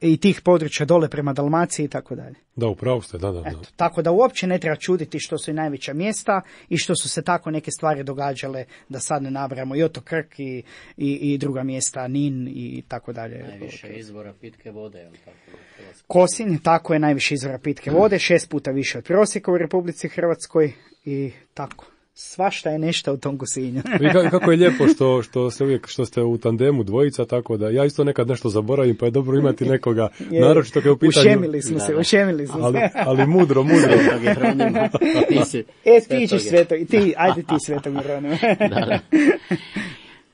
i tih područja dole prema Dalmaciji i tako dalje. Da, upravo ste, da, da. da. tako da uopće ne treba čuditi što su i najveća mjesta i što su se tako neke stvari događale, da sad ne nabramo i Oto Krk i, i, druga mjesta, Nin i tako dalje. Najviše izvora pitke vode. Je tako, Kosin, tako je najviše izvora pitke vode, šest puta više od prosjeka u Republici Hrvatskoj i tako svašta je nešto u tom kosinju. I kako je lijepo što, što, se uvijek, što ste u tandemu dvojica, tako da ja isto nekad nešto zaboravim, pa je dobro imati nekoga, naročito kad je u pitanju... Ušemili smo se, ušemili smo se. ali mudro, mudro. e, ti ćeš sveto, i ti, ajde ti sveto da, da.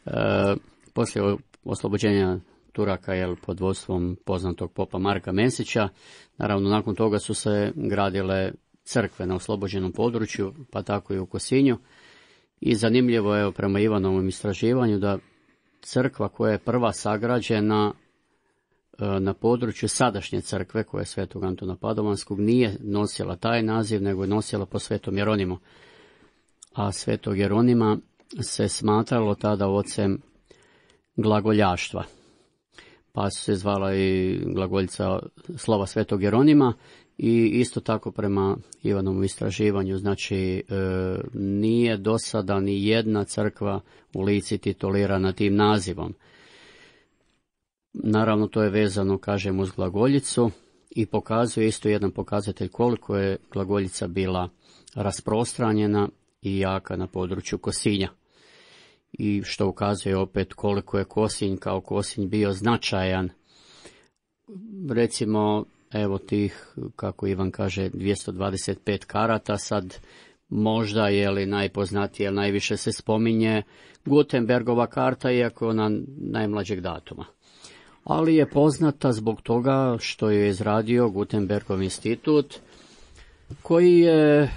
E, poslije oslobođenja Turaka jel, pod vodstvom poznatog popa Marka Mesića, naravno nakon toga su se gradile crkve na oslobođenom području, pa tako i u Kosinju. I zanimljivo je prema Ivanovom istraživanju da crkva koja je prva sagrađena e, na području sadašnje crkve, koja je svetog Antona Padovanskog, nije nosila taj naziv, nego je nosila po svetom Jeronimu. A svetog Jeronima se smatralo tada ocem glagoljaštva. Pa se zvala i glagoljica slova svetog Jeronima i isto tako prema Ivanom istraživanju, znači e, nije do sada ni jedna crkva u lici titulirana tim nazivom. Naravno to je vezano, kažem, uz glagoljicu i pokazuje isto jedan pokazatelj koliko je glagoljica bila rasprostranjena i jaka na području Kosinja. I što ukazuje opet koliko je Kosinj kao Kosinj bio značajan. Recimo, evo tih, kako Ivan kaže, 225 karata sad možda je li najpoznatije, najviše se spominje Gutenbergova karta, iako ona najmlađeg datuma. Ali je poznata zbog toga što je izradio Gutenbergov institut, koji je,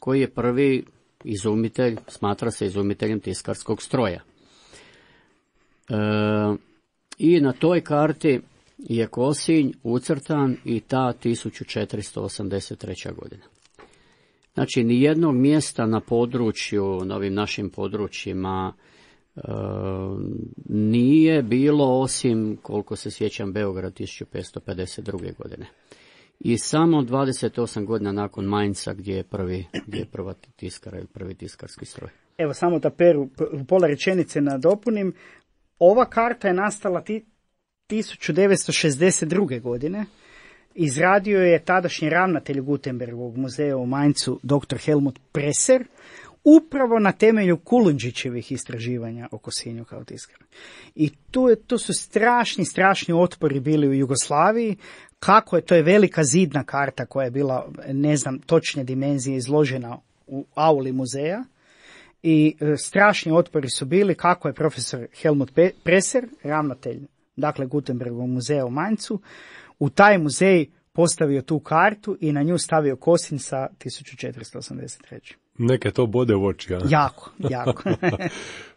koji je prvi izumitelj, smatra se izumiteljem tiskarskog stroja. E, I na toj karti je Kosinj ucrtan i ta 1483. godina. Znači, nijednog mjesta na području, na ovim našim područjima, e, nije bilo osim, koliko se sjećam, Beograd 1552. godine. I samo 28 godina nakon Mainca gdje je, prvi, gdje je prva tiskara prvi tiskarski stroj. Evo samo da peru pola rečenice nadopunim. Ova karta je nastala ti 1962. godine izradio je tadašnji ravnatelj Gutenbergovog muzeja u manjcu dr. Helmut Presser upravo na temelju Kulundžićevih istraživanja oko Sinju kao tiskara. I tu, je, tu su strašni, strašni otpori bili u Jugoslaviji, kako je, to je velika zidna karta koja je bila, ne znam, točne dimenzije izložena u auli muzeja i e, strašni otpori su bili kako je profesor Helmut Presser, ravnatelj dakle Gutenbergovom muzeju u Manjcu u taj muzej postavio tu kartu i na nju stavio kosin sa 1483. Neke to bode u oči, a? Jako, jako.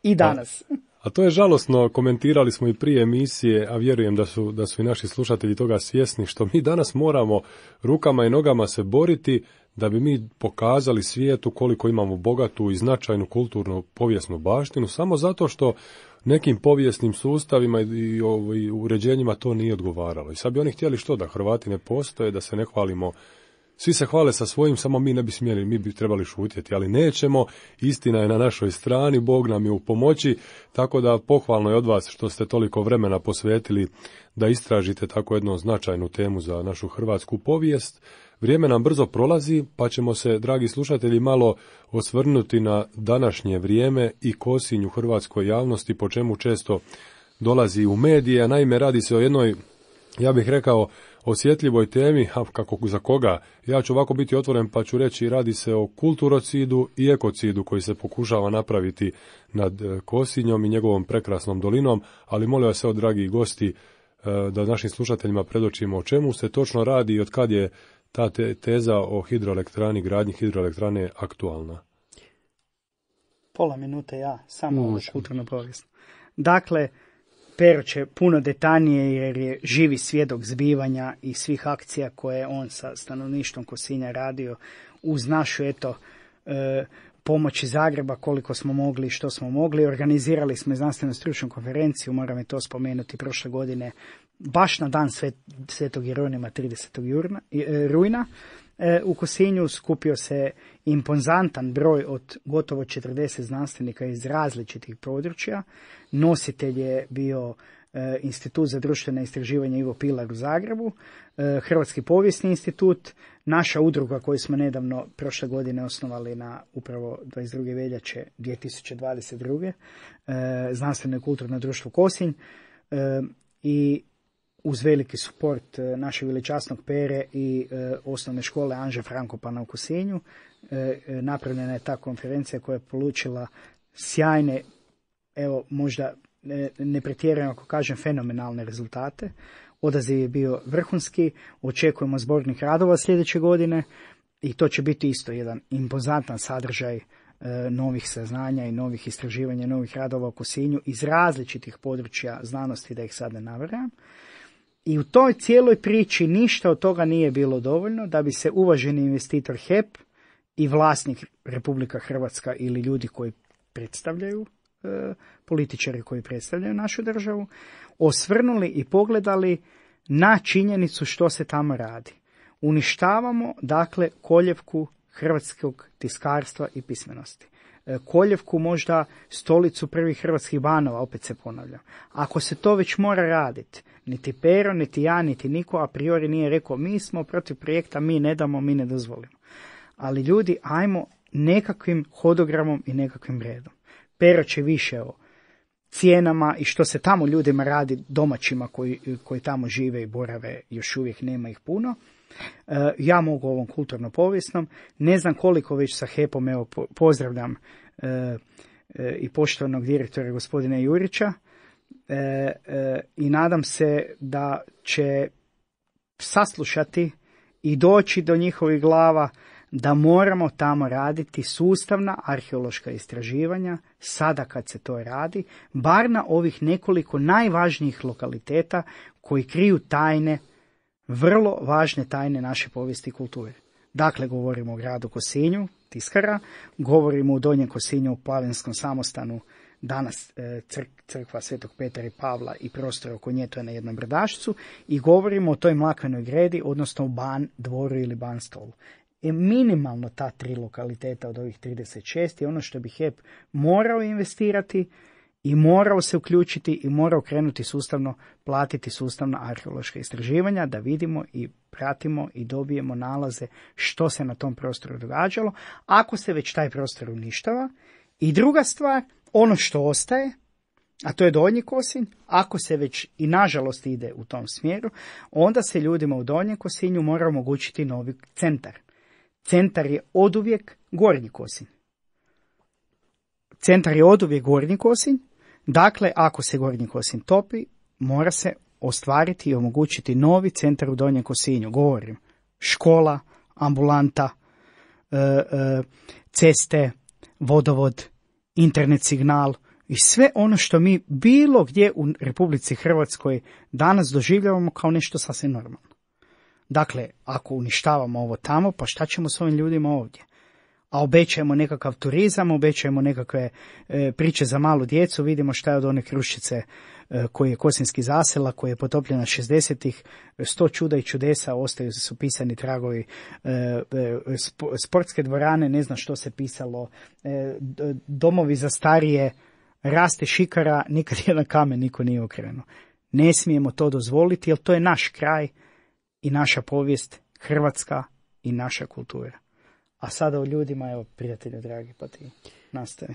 I danas. A, to je žalosno, komentirali smo i prije emisije, a vjerujem da su, da su i naši slušatelji toga svjesni, što mi danas moramo rukama i nogama se boriti da bi mi pokazali svijetu koliko imamo bogatu i značajnu kulturnu povijesnu baštinu, samo zato što nekim povijesnim sustavima i ovaj, uređenjima to nije odgovaralo. I sad bi oni htjeli što da Hrvati ne postoje, da se ne hvalimo svi se hvale sa svojim, samo mi ne bi smjeli, mi bi trebali šutjeti, ali nećemo, istina je na našoj strani, Bog nam je u pomoći, tako da pohvalno je od vas što ste toliko vremena posvetili da istražite tako jednu značajnu temu za našu hrvatsku povijest. Vrijeme nam brzo prolazi, pa ćemo se, dragi slušatelji, malo osvrnuti na današnje vrijeme i kosinju hrvatskoj javnosti, po čemu često dolazi u medije, naime radi se o jednoj, ja bih rekao, osjetljivoj temi, a kako za koga, ja ću ovako biti otvoren pa ću reći radi se o kulturocidu i ekocidu koji se pokušava napraviti nad e, Kosinjom i njegovom prekrasnom dolinom, ali molim vas dragi gosti e, da našim slušateljima predočimo o čemu se točno radi i od kad je ta teza o hidroelektrani, gradnji hidroelektrane je aktualna? Pola minute ja, samo kulturno povijesno. Dakle, Pero će puno detaljnije jer je živi svjedok zbivanja i svih akcija koje je on sa stanovništvom Kosinja radio uz našu eto e, pomoći Zagreba koliko smo mogli i što smo mogli. Organizirali smo i znanstveno stručnu konferenciju, moram je to spomenuti, prošle godine baš na dan svet, svetog Jeronima 30. Jurna, e, rujna e, u Kosinju skupio se imponzantan broj od gotovo 40 znanstvenika iz različitih područja. Nositelj je bio e, Institut za društvene istraživanje Ivo Pilar u Zagrebu, Hrvatski povijesni institut, naša udruga koju smo nedavno prošle godine osnovali na upravo 22. veljače 2022. Znanstveno i kulturno društvo Kosinj i uz veliki suport e, našeg veličasnog pere i e, osnovne škole Anže Frankopana u Kosinju. E, napravljena je ta konferencija koja je polučila sjajne, evo možda ne pretjerujem ako kažem fenomenalne rezultate. Odaziv je bio vrhunski, očekujemo zbornih radova sljedeće godine i to će biti isto jedan impozantan sadržaj novih saznanja i novih istraživanja, novih radova u Kosinju iz različitih područja znanosti, da ih sad ne i u toj cijeloj priči ništa od toga nije bilo dovoljno da bi se uvaženi investitor HEP i vlasnik Republika Hrvatska ili ljudi koji predstavljaju e, političari koji predstavljaju našu državu osvrnuli i pogledali na činjenicu što se tamo radi. Uništavamo dakle koljevku hrvatskog tiskarstva i pismenosti. E, koljevku, možda stolicu prvih hrvatskih banova, opet se ponavljam. Ako se to već mora raditi, niti Pero, niti ja, niti niko a priori nije rekao mi smo protiv projekta, mi ne damo, mi ne dozvolimo. Ali ljudi, ajmo nekakvim hodogramom i nekakvim redom. Pero će više o cijenama i što se tamo ljudima radi domaćima koji, koji tamo žive i borave, još uvijek nema ih puno. E, ja mogu ovom kulturno-povijesnom, ne znam koliko već sa HEP-om, evo pozdravljam e, e, i poštovanog direktora gospodina Jurića i nadam se da će saslušati i doći do njihovih glava da moramo tamo raditi sustavna arheološka istraživanja, sada kad se to radi, bar na ovih nekoliko najvažnijih lokaliteta koji kriju tajne vrlo važne tajne naše povijesti i kulture. Dakle, govorimo o gradu Kosinju, Tiskara, govorimo o Donjem Kosinju, u Plavenskom samostanu, danas e, crkva Svetog Petra i Pavla i prostor oko nje, to je na jednom brdašcu, i govorimo o toj mlakvenoj gredi, odnosno o ban dvoru ili ban stolu. E, minimalno ta tri lokaliteta od ovih 36 je ono što bi HEP morao investirati, i morao se uključiti i morao krenuti sustavno, platiti sustavno arheološka istraživanja da vidimo i pratimo i dobijemo nalaze što se na tom prostoru događalo, ako se već taj prostor uništava. I druga stvar, ono što ostaje, a to je donji kosin ako se već i nažalost ide u tom smjeru, onda se ljudima u donjem kosinju mora omogućiti novi centar. Centar je oduvijek gornji kosin. Centar je oduvijek gornji kosin. Dakle, ako se Gornji Kosin topi, mora se ostvariti i omogućiti novi centar u Donjem Kosinju. Govorim, škola, ambulanta, e, e, ceste, vodovod, internet signal i sve ono što mi bilo gdje u Republici Hrvatskoj danas doživljavamo kao nešto sasvim normalno. Dakle, ako uništavamo ovo tamo, pa šta ćemo s ovim ljudima ovdje? a obećajemo nekakav turizam, obećajemo nekakve e, priče za malu djecu, vidimo šta je od one krušice e, koji je kosinski zasela, koji je potopljena 60-ih, sto čuda i čudesa, ostaju su pisani tragovi e, e, sportske dvorane, ne znam što se pisalo, domovi za starije, raste šikara, nikad jedan kamen niko nije okrenuo. Ne smijemo to dozvoliti, jer to je naš kraj i naša povijest, Hrvatska i naša kultura. A sada o ljudima, evo, prijatelju dragi, pa ti nastavi.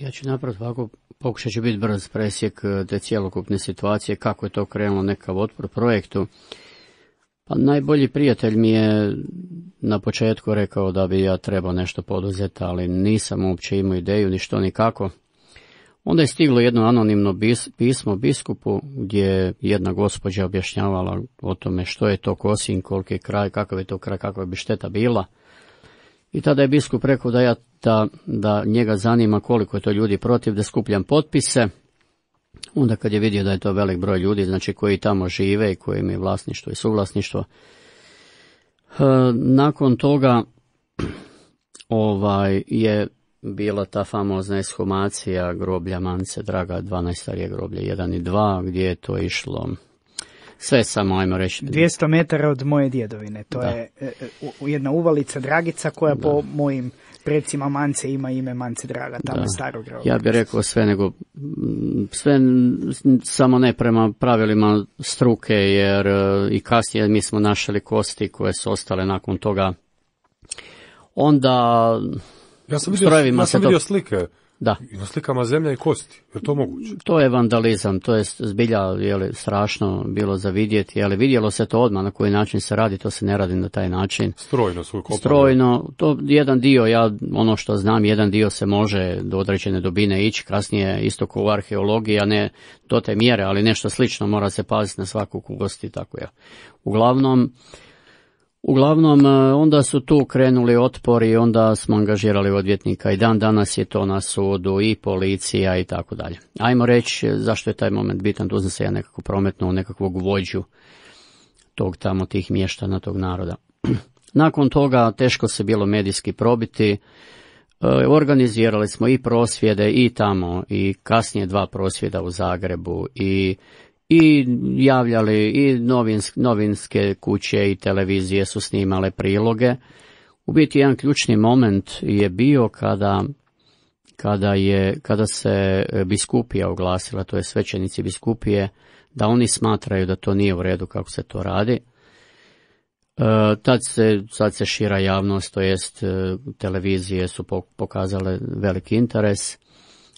Ja ću napraviti ovako, pokušat ću biti brz presjek e, te cjelokupne situacije, kako je to krenulo nekakav otpor projektu. Pa najbolji prijatelj mi je na početku rekao da bi ja trebao nešto poduzeti, ali nisam uopće imao ideju ni što ni kako. Onda je stiglo jedno anonimno pismo biskupu gdje je jedna gospođa objašnjavala o tome što je to Kosin, koliki je kraj, kakav je to kraj, kakva bi šteta bila. I tada je biskup rekao da, ja, da, njega zanima koliko je to ljudi protiv, da skupljam potpise. Onda kad je vidio da je to velik broj ljudi, znači koji tamo žive i koji imaju vlasništvo i suvlasništvo, e, nakon toga ovaj je bila ta famozna eshumacija groblja Mance Draga, 12. groblje 1 i 2, gdje je to išlo sve samo, ajmo reći. 200 metara od moje djedovine, to je e, e, jedna uvalica Dragica koja po mojim predsima Mance ima ime Mance Draga, tamo staro Ja bih rekao sve nego, sve samo ne prema pravilima struke, jer e, i kasnije mi smo našli kosti koje su ostale nakon toga. Onda ja sam vidio, to... slike da. I na slikama zemlja i kosti, je to moguće? To je vandalizam, to je zbilja je strašno bilo za vidjeti, ali vidjelo se to odmah na koji način se radi, to se ne radi na taj način. Strojno su Strojno, to jedan dio, ja ono što znam, jedan dio se može do određene dubine ići, kasnije isto kao u arheologiji, a ne do te mjere, ali nešto slično mora se paziti na svaku kugosti, tako ja. Uglavnom, Uglavnom, e, onda su tu krenuli otpori i onda smo angažirali odvjetnika i dan danas je to na sudu i policija i tako dalje. Ajmo reći e, zašto je taj moment bitan, tu se ja nekako u nekakvog vođu tog tamo tih mještana tog naroda. Nakon toga teško se bilo medijski probiti, e, organizirali smo i prosvjede i tamo i kasnije dva prosvjeda u Zagrebu i i javljali i novinske, novinske kuće i televizije su snimale priloge. U biti jedan ključni moment je bio kada, kada, je, kada se e, biskupija oglasila, to je svećenici biskupije, da oni smatraju da to nije u redu kako se to radi. E, tad, se, sad se šira javnost, to jest e, televizije su pokazale veliki interes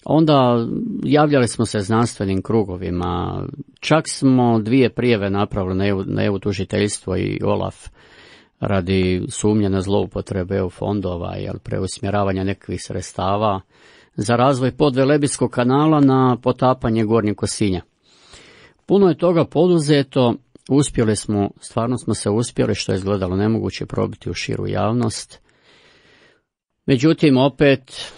Onda javljali smo se znanstvenim krugovima, čak smo dvije prijeve napravili na EU, tužiteljstvo i OLAF radi sumnje na zloupotrebe EU fondova i preusmjeravanja nekakvih sredstava za razvoj podvelebijskog kanala na potapanje Gornjeg Kosinja. Puno je toga poduzeto, uspjeli smo, stvarno smo se uspjeli što je izgledalo nemoguće probiti u širu javnost. Međutim, opet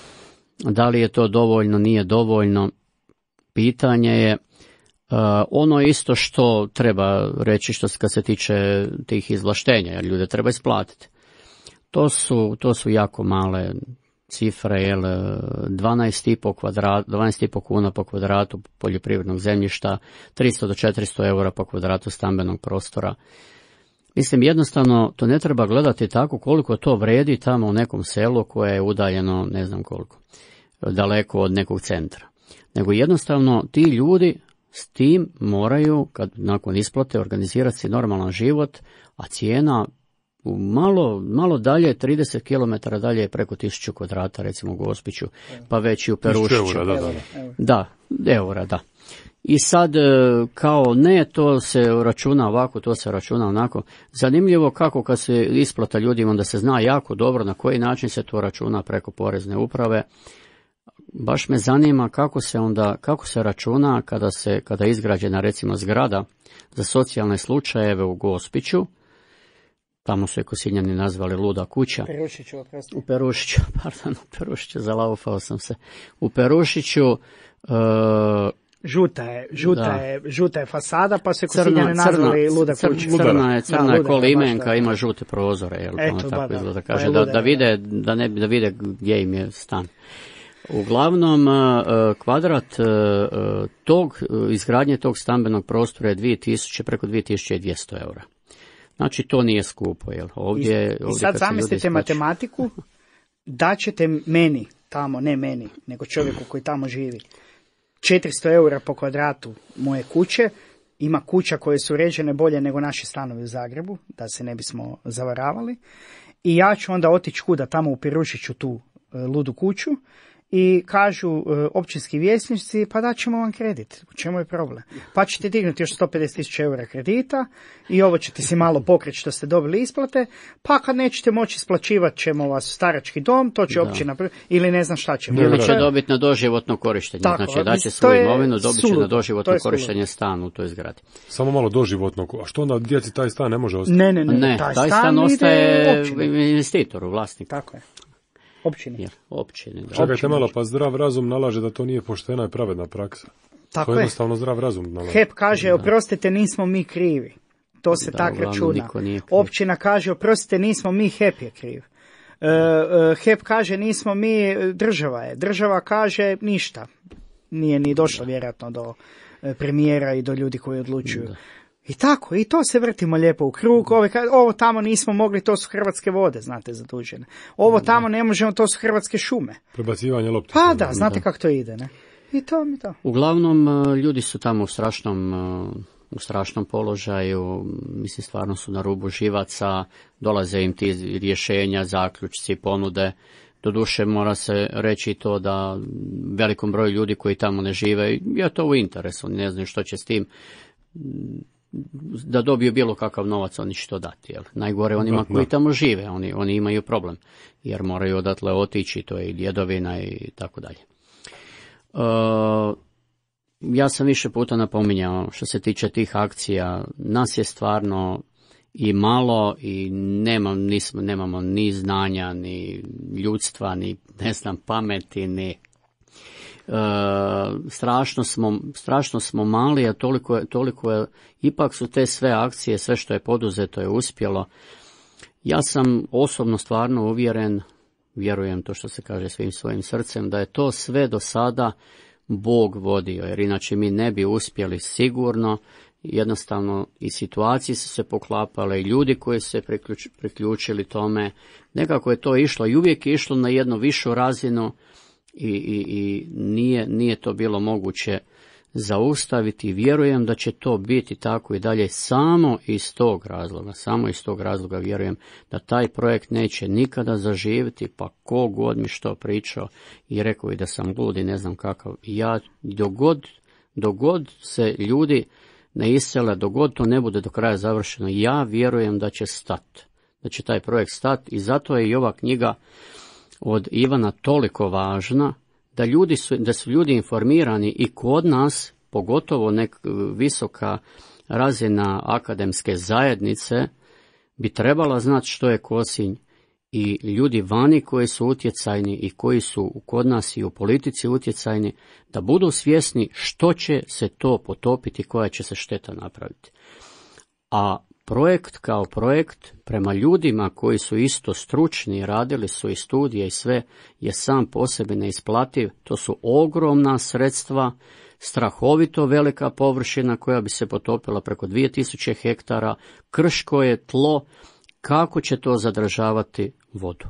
da li je to dovoljno, nije dovoljno, pitanje je e, ono isto što treba reći što kad se tiče tih izvlaštenja, jer ljude treba isplatiti. To su, to su jako male cifre, jel, 12,5, e, kvadrat, kuna po kvadratu poljoprivrednog zemljišta, 300 do 400 eura po kvadratu stambenog prostora. Mislim, jednostavno, to ne treba gledati tako koliko to vredi tamo u nekom selu koje je udaljeno, ne znam koliko, daleko od nekog centra. Nego jednostavno, ti ljudi s tim moraju, kad nakon isplate, organizirati si normalan život, a cijena malo, malo dalje, 30 km dalje je preko 1000 kvadrata, recimo u Gospiću, pa već i u Perušiću. da, da, da. da, eura, da i sad e, kao ne, to se računa ovako, to se računa onako. Zanimljivo kako kad se isplata ljudima, onda se zna jako dobro na koji način se to računa preko porezne uprave. Baš me zanima kako se onda, kako se računa kada se, kada je izgrađena recimo zgrada za socijalne slučajeve u Gospiću, tamo su je Kosinjani nazvali luda kuća. Perušiću, U Perušiću, pardon, u Perušiću, zalaufao sam se. U Perušiću, e, Žuta je, žuta, je, žuta je fasada, pa se Kosinjane nazvali crna, luda kuća. Crna je, crna je ko ima žute prozore, jel, Eto, ono tako da, da, kaže, pa da, da, vide, da, ne, da vide gdje im je stan. Uglavnom, e, kvadrat e, e, tog, izgradnje tog stambenog prostora je 2000, preko 2200 eura. Znači, to nije skupo, jel? Ovdje, I, ovdje i sad zamislite matematiku, da ćete meni, tamo, ne meni, nego čovjeku koji tamo živi, 400 eura po kvadratu moje kuće, ima kuća koje su uređene bolje nego naši stanovi u Zagrebu, da se ne bismo zavaravali. I ja ću onda otići kuda tamo u Pirušiću tu e, ludu kuću i kažu e, općinski vjesnici pa dat ćemo vam kredit, u čemu je problem? Pa ćete dignuti još 150.000 eura kredita i ovo ćete si malo pokreći što ste dobili isplate, pa kad nećete moći isplaćivat ćemo vas u starački dom, to će općina ili ne znam šta će. Ili će dobiti na doživotno korištenje, znači da će svoju imovinu dobiti će na doživotno korištenje stan u toj zgradi. Samo malo doživotno, a što onda djeci taj stan ne može ostati? Ne, ne, ne, taj, stan, ostaje investitoru, vlasniku. Tako je općini. Jer, općine da. Čekajte malo, pa zdrav razum nalaže da to nije poštena i pravedna praksa. Tako to je jednostavno zdrav razum nalaže. HEP kaže, oprostite, nismo mi krivi. To se da, tak računa. Općina kaže, oprostite, nismo mi, HEP je kriv. Uh, HEP kaže, nismo mi, država je. Država kaže, ništa. Nije ni došlo vjerojatno do e, premijera i do ljudi koji odlučuju. I tako, i to se vrtimo lijepo u krug, mhm. Ove, ovo tamo nismo mogli, to su hrvatske vode, znate, zadužene. Ovo mhm. tamo ne možemo, to su hrvatske šume. Prebacivanje lopte. Pa da, znate kako to ide, ne? I to mi to. Uglavnom, e, ljudi su tamo u strašnom e, u strašnom položaju, mislim stvarno su na rubu živaca, dolaze im ti rješenja, zaključci, ponude. Doduše mora se reći to da velikom broju ljudi koji tamo ne žive, je to u interesu, ne znam što će s tim da dobiju bilo kakav novac, oni će to dati. Jel? Najgore onima koji tamo žive, oni, oni imaju problem, jer moraju odatle otići, to je i djedovina i tako dalje. E, ja sam više puta napominjao što se tiče tih akcija, nas je stvarno i malo i nemamo ni znanja, ni ljudstva, ni ne znam, pameti, ni Eh, strašno smo, strašno smo mali, a toliko je, toliko je, ipak su te sve akcije, sve što je poduzeto je uspjelo. Ja sam osobno stvarno uvjeren, vjerujem to što se kaže svim svojim srcem, da je to sve do sada Bog vodio, jer inače mi ne bi uspjeli sigurno, jednostavno i situacije su se poklapale i ljudi koji su se priključili tome, nekako je to išlo i uvijek je išlo na jednu višu razinu, i, i, i nije, nije to bilo moguće zaustaviti. Vjerujem da će to biti tako i dalje samo iz tog razloga. Samo iz tog razloga vjerujem da taj projekt neće nikada zaživjeti, pa ko god mi što pričao i rekao i da sam lud i ne znam kakav. Ja dogod, dogod se ljudi ne isele, dogod to ne bude do kraja završeno, ja vjerujem da će stat. Da će taj projekt stat i zato je i ova knjiga od Ivana toliko važna da, ljudi su, da su ljudi informirani i kod nas, pogotovo nek visoka razina akademske zajednice, bi trebala znati što je kosinj i ljudi vani koji su utjecajni i koji su kod nas i u politici utjecajni, da budu svjesni što će se to potopiti, koja će se šteta napraviti. A Projekt kao projekt, prema ljudima koji su isto stručni, radili su i studije i sve, je sam po sebi neisplativ. To su ogromna sredstva, strahovito velika površina koja bi se potopila preko 2000 hektara, krško je tlo, kako će to zadržavati vodu?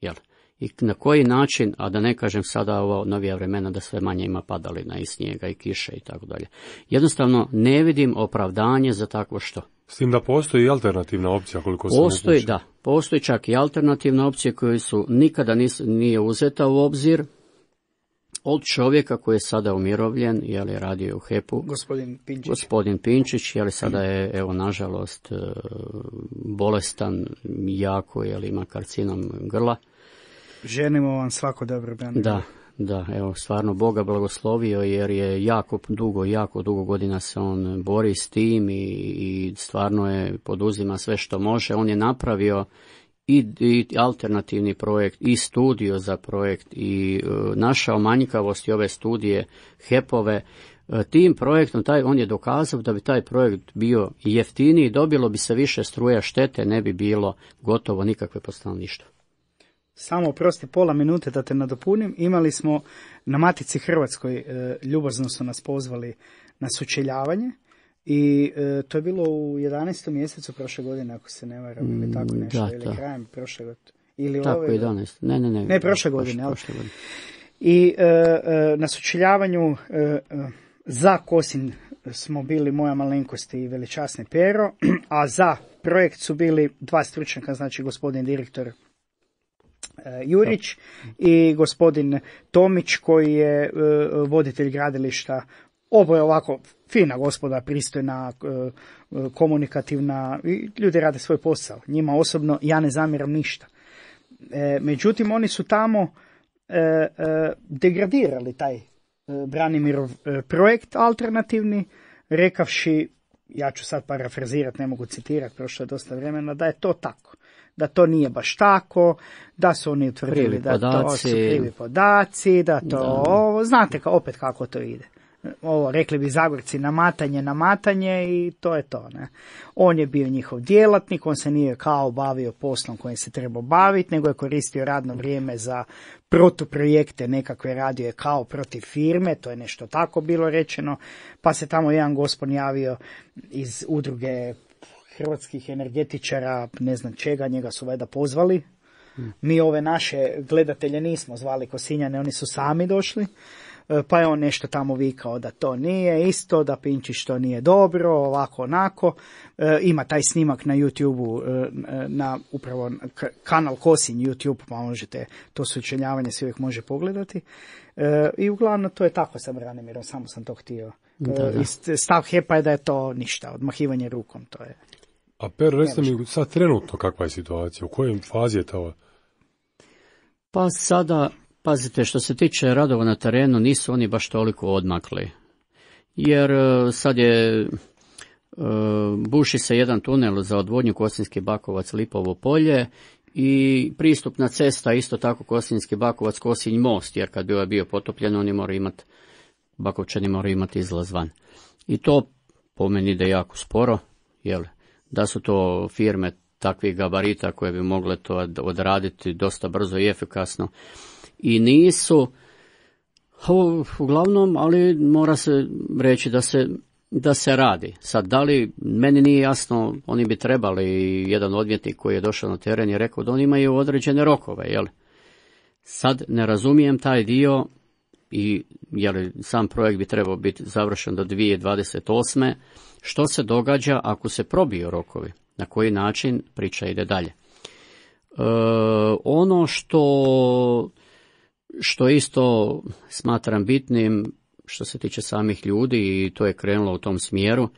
Jel? I na koji način, a da ne kažem sada ovo novija vremena da sve manje ima padalina i snijega i kiše i tako dalje. Jednostavno ne vidim opravdanje za takvo što. S tim da postoji alternativna opcija koliko se Postoji, da. Postoji čak i alternativna opcija koja su nikada nije uzeta u obzir od čovjeka koji je sada umirovljen, je li radio u HEP-u. Gospodin Pinčić. Gospodin Pinčić, je li sada je, evo, nažalost, e, bolestan, jako, je li ima karcinom grla. Ženimo vam svako dobro. Da, da, evo, stvarno Boga blagoslovio jer je jako dugo, jako dugo godina se on bori s tim i, i stvarno je poduzima sve što može. On je napravio i, alternativni projekt i studio za projekt i e, našao manjkavosti ove studije HEPove. E, tim projektom taj on je dokazao da bi taj projekt bio jeftiniji, dobilo bi se više struja, štete, ne bi bilo gotovo nikakve po samo prosti pola minute da te nadopunim, imali smo na Matici Hrvatskoj, e, ljubazno su nas pozvali na sučeljavanje i e, to je bilo u 11. mjesecu prošle godine, ako se ne varam, ili mm, tako nešto, ili krajem prošle godine. Ili tako, ove, 11. Ne, ne, ne. Ne, prošle godine, Prošle godine. I e, na sučeljavanju za Kosin smo bili moja malenkost i veličasni Pero, a za projekt su bili dva stručnjaka, znači gospodin direktor E, Jurić i gospodin Tomić koji je e, voditelj gradilišta. Ovo je ovako fina gospoda, pristojna, e, komunikativna ljudi rade svoj posao. Njima osobno ja ne zamjeram ništa. Međutim, oni su tamo degradirali taj Branimirov projekt alternativni, rekavši, ja ću sad parafrazirati, ne mogu citirati, prošlo je dosta vremena, da je to tako da to nije baš tako, da su oni utvrdili da to su krivi podaci, da to znate ka, opet kako to ide. Ovo rekli bi Zagorci namatanje, namatanje i to je to. Ne? On je bio njihov djelatnik, on se nije kao bavio poslom kojim se treba baviti, nego je koristio radno vrijeme za protuprojekte nekakve radio je kao protiv firme, to je nešto tako bilo rečeno, pa se tamo jedan gospodin javio iz udruge hrvatskih energetičara, ne znam čega, njega su valjda pozvali. Mi ove naše gledatelje nismo zvali Kosinjane, oni su sami došli. E, pa je on nešto tamo vikao da to nije isto, da Pinčić to nije dobro, ovako onako. E, ima taj snimak na YouTube-u, e, na upravo kanal Kosin YouTube, pa možete to sučeljavanje se uvijek može pogledati. I uglavnom to je tako sa Branimirom, samo sam to htio da, da. Stav HEPA je da je to ništa, odmahivanje rukom, to je a Per, recite mi sad trenutno kakva je situacija, u kojoj fazi je ta Pa sada, pazite, što se tiče radova na terenu, nisu oni baš toliko odmakli. Jer e, sad je, e, buši se jedan tunel za odvodnju Kosinski Bakovac Lipovo polje i pristupna cesta isto tako Kosinski Bakovac Kosinj most, jer kad bi ovaj bio potopljen, oni moraju imati, Bakovčani moraju imati izlaz van. I to po meni ide jako sporo, jel' da su to firme takvih gabarita koje bi mogle to odraditi dosta brzo i efikasno. I nisu, uglavnom, ali mora se reći da se da se radi. Sad, da li, meni nije jasno, oni bi trebali, jedan odvjetnik koji je došao na teren i rekao da oni imaju određene rokove, jel? Sad ne razumijem taj dio i jer sam projekt bi trebao biti završen do 2028. Što se događa ako se probiju rokovi? Na koji način priča ide dalje? E, ono što, što isto smatram bitnim što se tiče samih ljudi i to je krenulo u tom smjeru,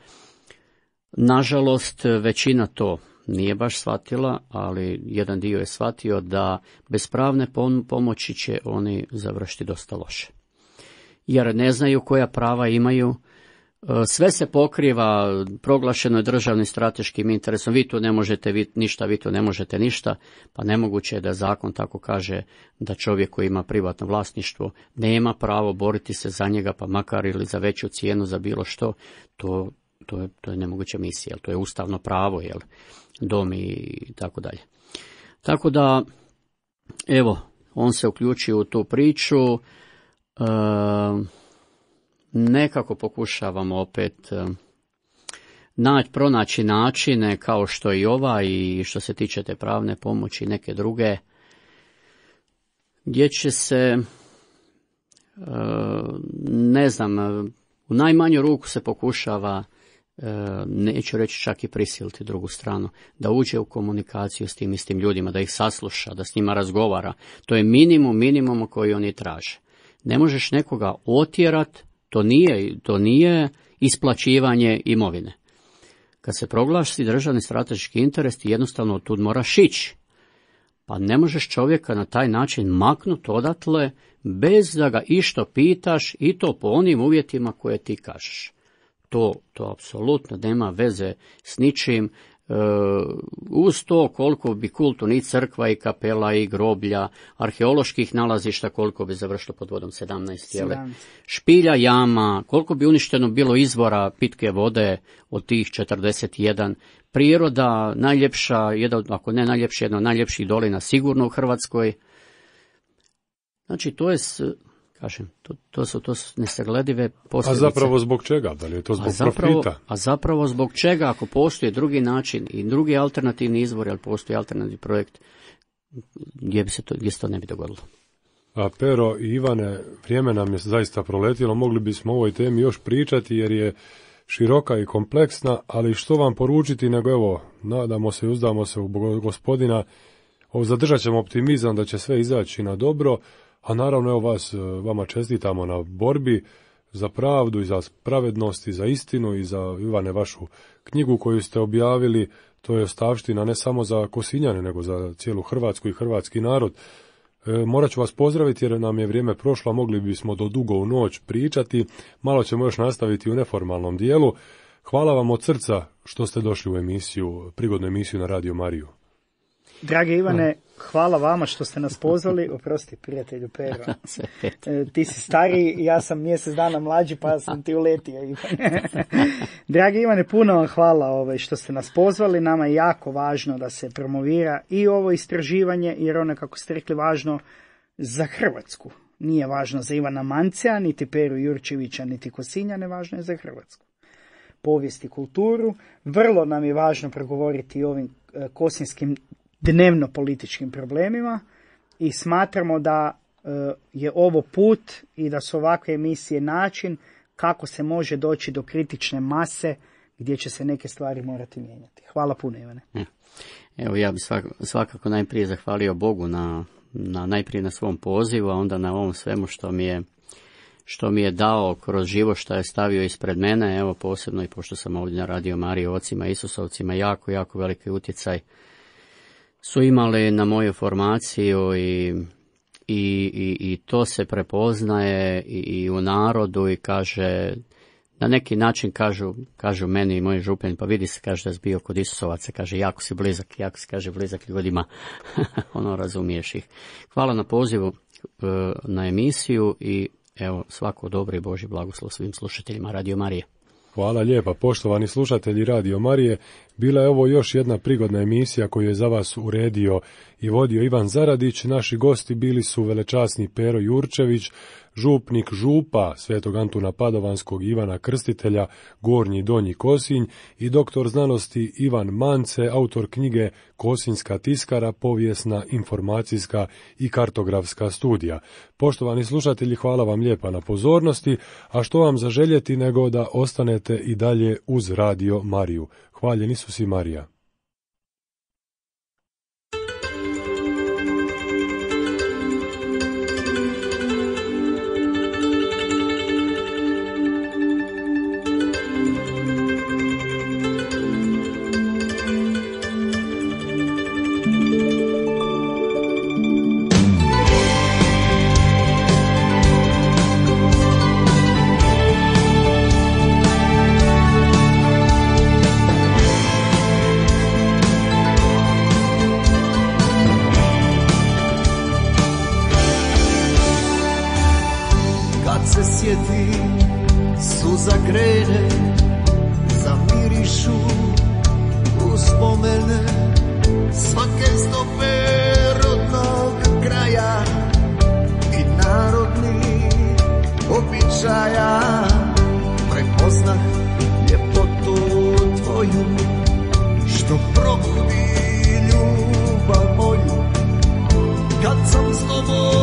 nažalost većina to nije baš shvatila, ali jedan dio je shvatio da bez pravne pomoći će oni završiti dosta loše jer ne znaju koja prava imaju. E, sve se pokriva proglašeno je državnim strateškim interesom. Vi tu ne možete vi, ništa, vi tu ne možete ništa, pa nemoguće je da zakon tako kaže da čovjek koji ima privatno vlasništvo nema pravo boriti se za njega, pa makar ili za veću cijenu za bilo što. To, to, je, to je nemoguća misija, to je ustavno pravo, jel, dom i tako dalje. Tako da, evo, on se uključio u tu priču, Ehm, nekako pokušavamo opet ehm, nać, pronaći načine kao što i ova i što se tiče te pravne pomoći i neke druge gdje će se ehm, ne znam u najmanju ruku se pokušava neću reći čak i prisiliti drugu stranu, da uđe u komunikaciju s tim istim ljudima, da ih sasluša, da s njima razgovara. To je minimum minimum koji oni traže ne možeš nekoga otjerat, to nije, to nije isplaćivanje imovine. Kad se proglaši državni strateški interes, ti jednostavno tu moraš ići. Pa ne možeš čovjeka na taj način maknuti odatle bez da ga išto pitaš i to po onim uvjetima koje ti kažeš. To, to apsolutno nema veze s ničim E, uz to koliko bi kulturni ni crkva i kapela i groblja, arheoloških nalazišta, koliko bi završilo pod vodom 17, jele, špilja jama, koliko bi uništeno bilo izvora pitke vode od tih 41, priroda najljepša, jedan, ako ne najljepša, jedna od najljepših dolina sigurno u Hrvatskoj. Znači, to je Kažem, to, to, su, to su nesagledive posljedice. A zapravo zbog čega? Da li je to zbog a zapravo, profita? A zapravo zbog čega? Ako postoji drugi način i drugi alternativni izvor, ali postoji alternativni projekt, gdje, bi se to, gdje se to ne bi dogodilo? A Pero i Ivane, vrijeme nam je zaista proletilo, mogli bismo o ovoj temi još pričati jer je široka i kompleksna, ali što vam poručiti nego evo, nadamo se i uzdamo se u gospodina, zadržat ćemo optimizam da će sve izaći na dobro, a naravno, evo vas, e, vama čestitamo na borbi za pravdu i za pravednost i za istinu i za Ivane vašu knjigu koju ste objavili. To je ostavština ne samo za Kosinjane, nego za cijelu Hrvatsku i hrvatski narod. E, morat ću vas pozdraviti jer nam je vrijeme prošlo, mogli bismo do dugo u noć pričati. Malo ćemo još nastaviti u neformalnom dijelu. Hvala vam od srca što ste došli u emisiju, prigodnu emisiju na Radio Mariju. Drage Ivane, hvala vama što ste nas pozvali. Oprosti, prijatelju Pero. E, ti si stariji, ja sam mjesec dana mlađi, pa sam ti uletio. Ivane. Dragi Ivane, puno vam hvala ovaj, što ste nas pozvali. Nama je jako važno da se promovira i ovo istraživanje, jer ono, kako ste rekli, važno za Hrvatsku. Nije važno za Ivana Mancija, niti Peru Jurčevića, niti Kosinja, ne važno je za Hrvatsku povijest i kulturu. Vrlo nam je važno progovoriti i ovim e, kosinskim dnevno političkim problemima i smatramo da e, je ovo put i da su ovakve emisije način kako se može doći do kritične mase gdje će se neke stvari morati mijenjati. Hvala puno Ivane. Evo ja bi svakako najprije zahvalio Bogu na, na najprije na svom pozivu, a onda na ovom svemu što mi je što mi je dao kroz živo što je stavio ispred mene, evo posebno i pošto sam ovdje na radio Mariju ocima Isusovcima, jako, jako veliki utjecaj su imali na moju formaciju i, i, i, to se prepoznaje i, u narodu i kaže, na neki način kažu, kažu meni i moji župani, pa vidi se, kaže da si bio kod Isusovaca, kaže jako si blizak, jako si kaže blizak ljudima, ono razumiješ ih. Hvala na pozivu e, na emisiju i evo svako dobro i Boži blagoslov svim slušateljima Radio Marije. Hvala lijepa, poštovani slušatelji Radio Marije, bila je ovo još jedna prigodna emisija koju je za vas uredio i vodio Ivan Zaradić. Naši gosti bili su velečasni Pero Jurčević, župnik župa Svetog Antuna Padovanskog Ivana Krstitelja, Gornji Donji Kosinj i doktor znanosti Ivan Mance, autor knjige Kosinska tiskara, povijesna, informacijska i kartografska studija. Poštovani slušatelji, hvala vam lijepa na pozornosti, a što vam zaželjeti nego da ostanete i dalje uz Radio Mariju. Hvaljeni su si Marija, dok probudi ljubav moju kad sam s tobom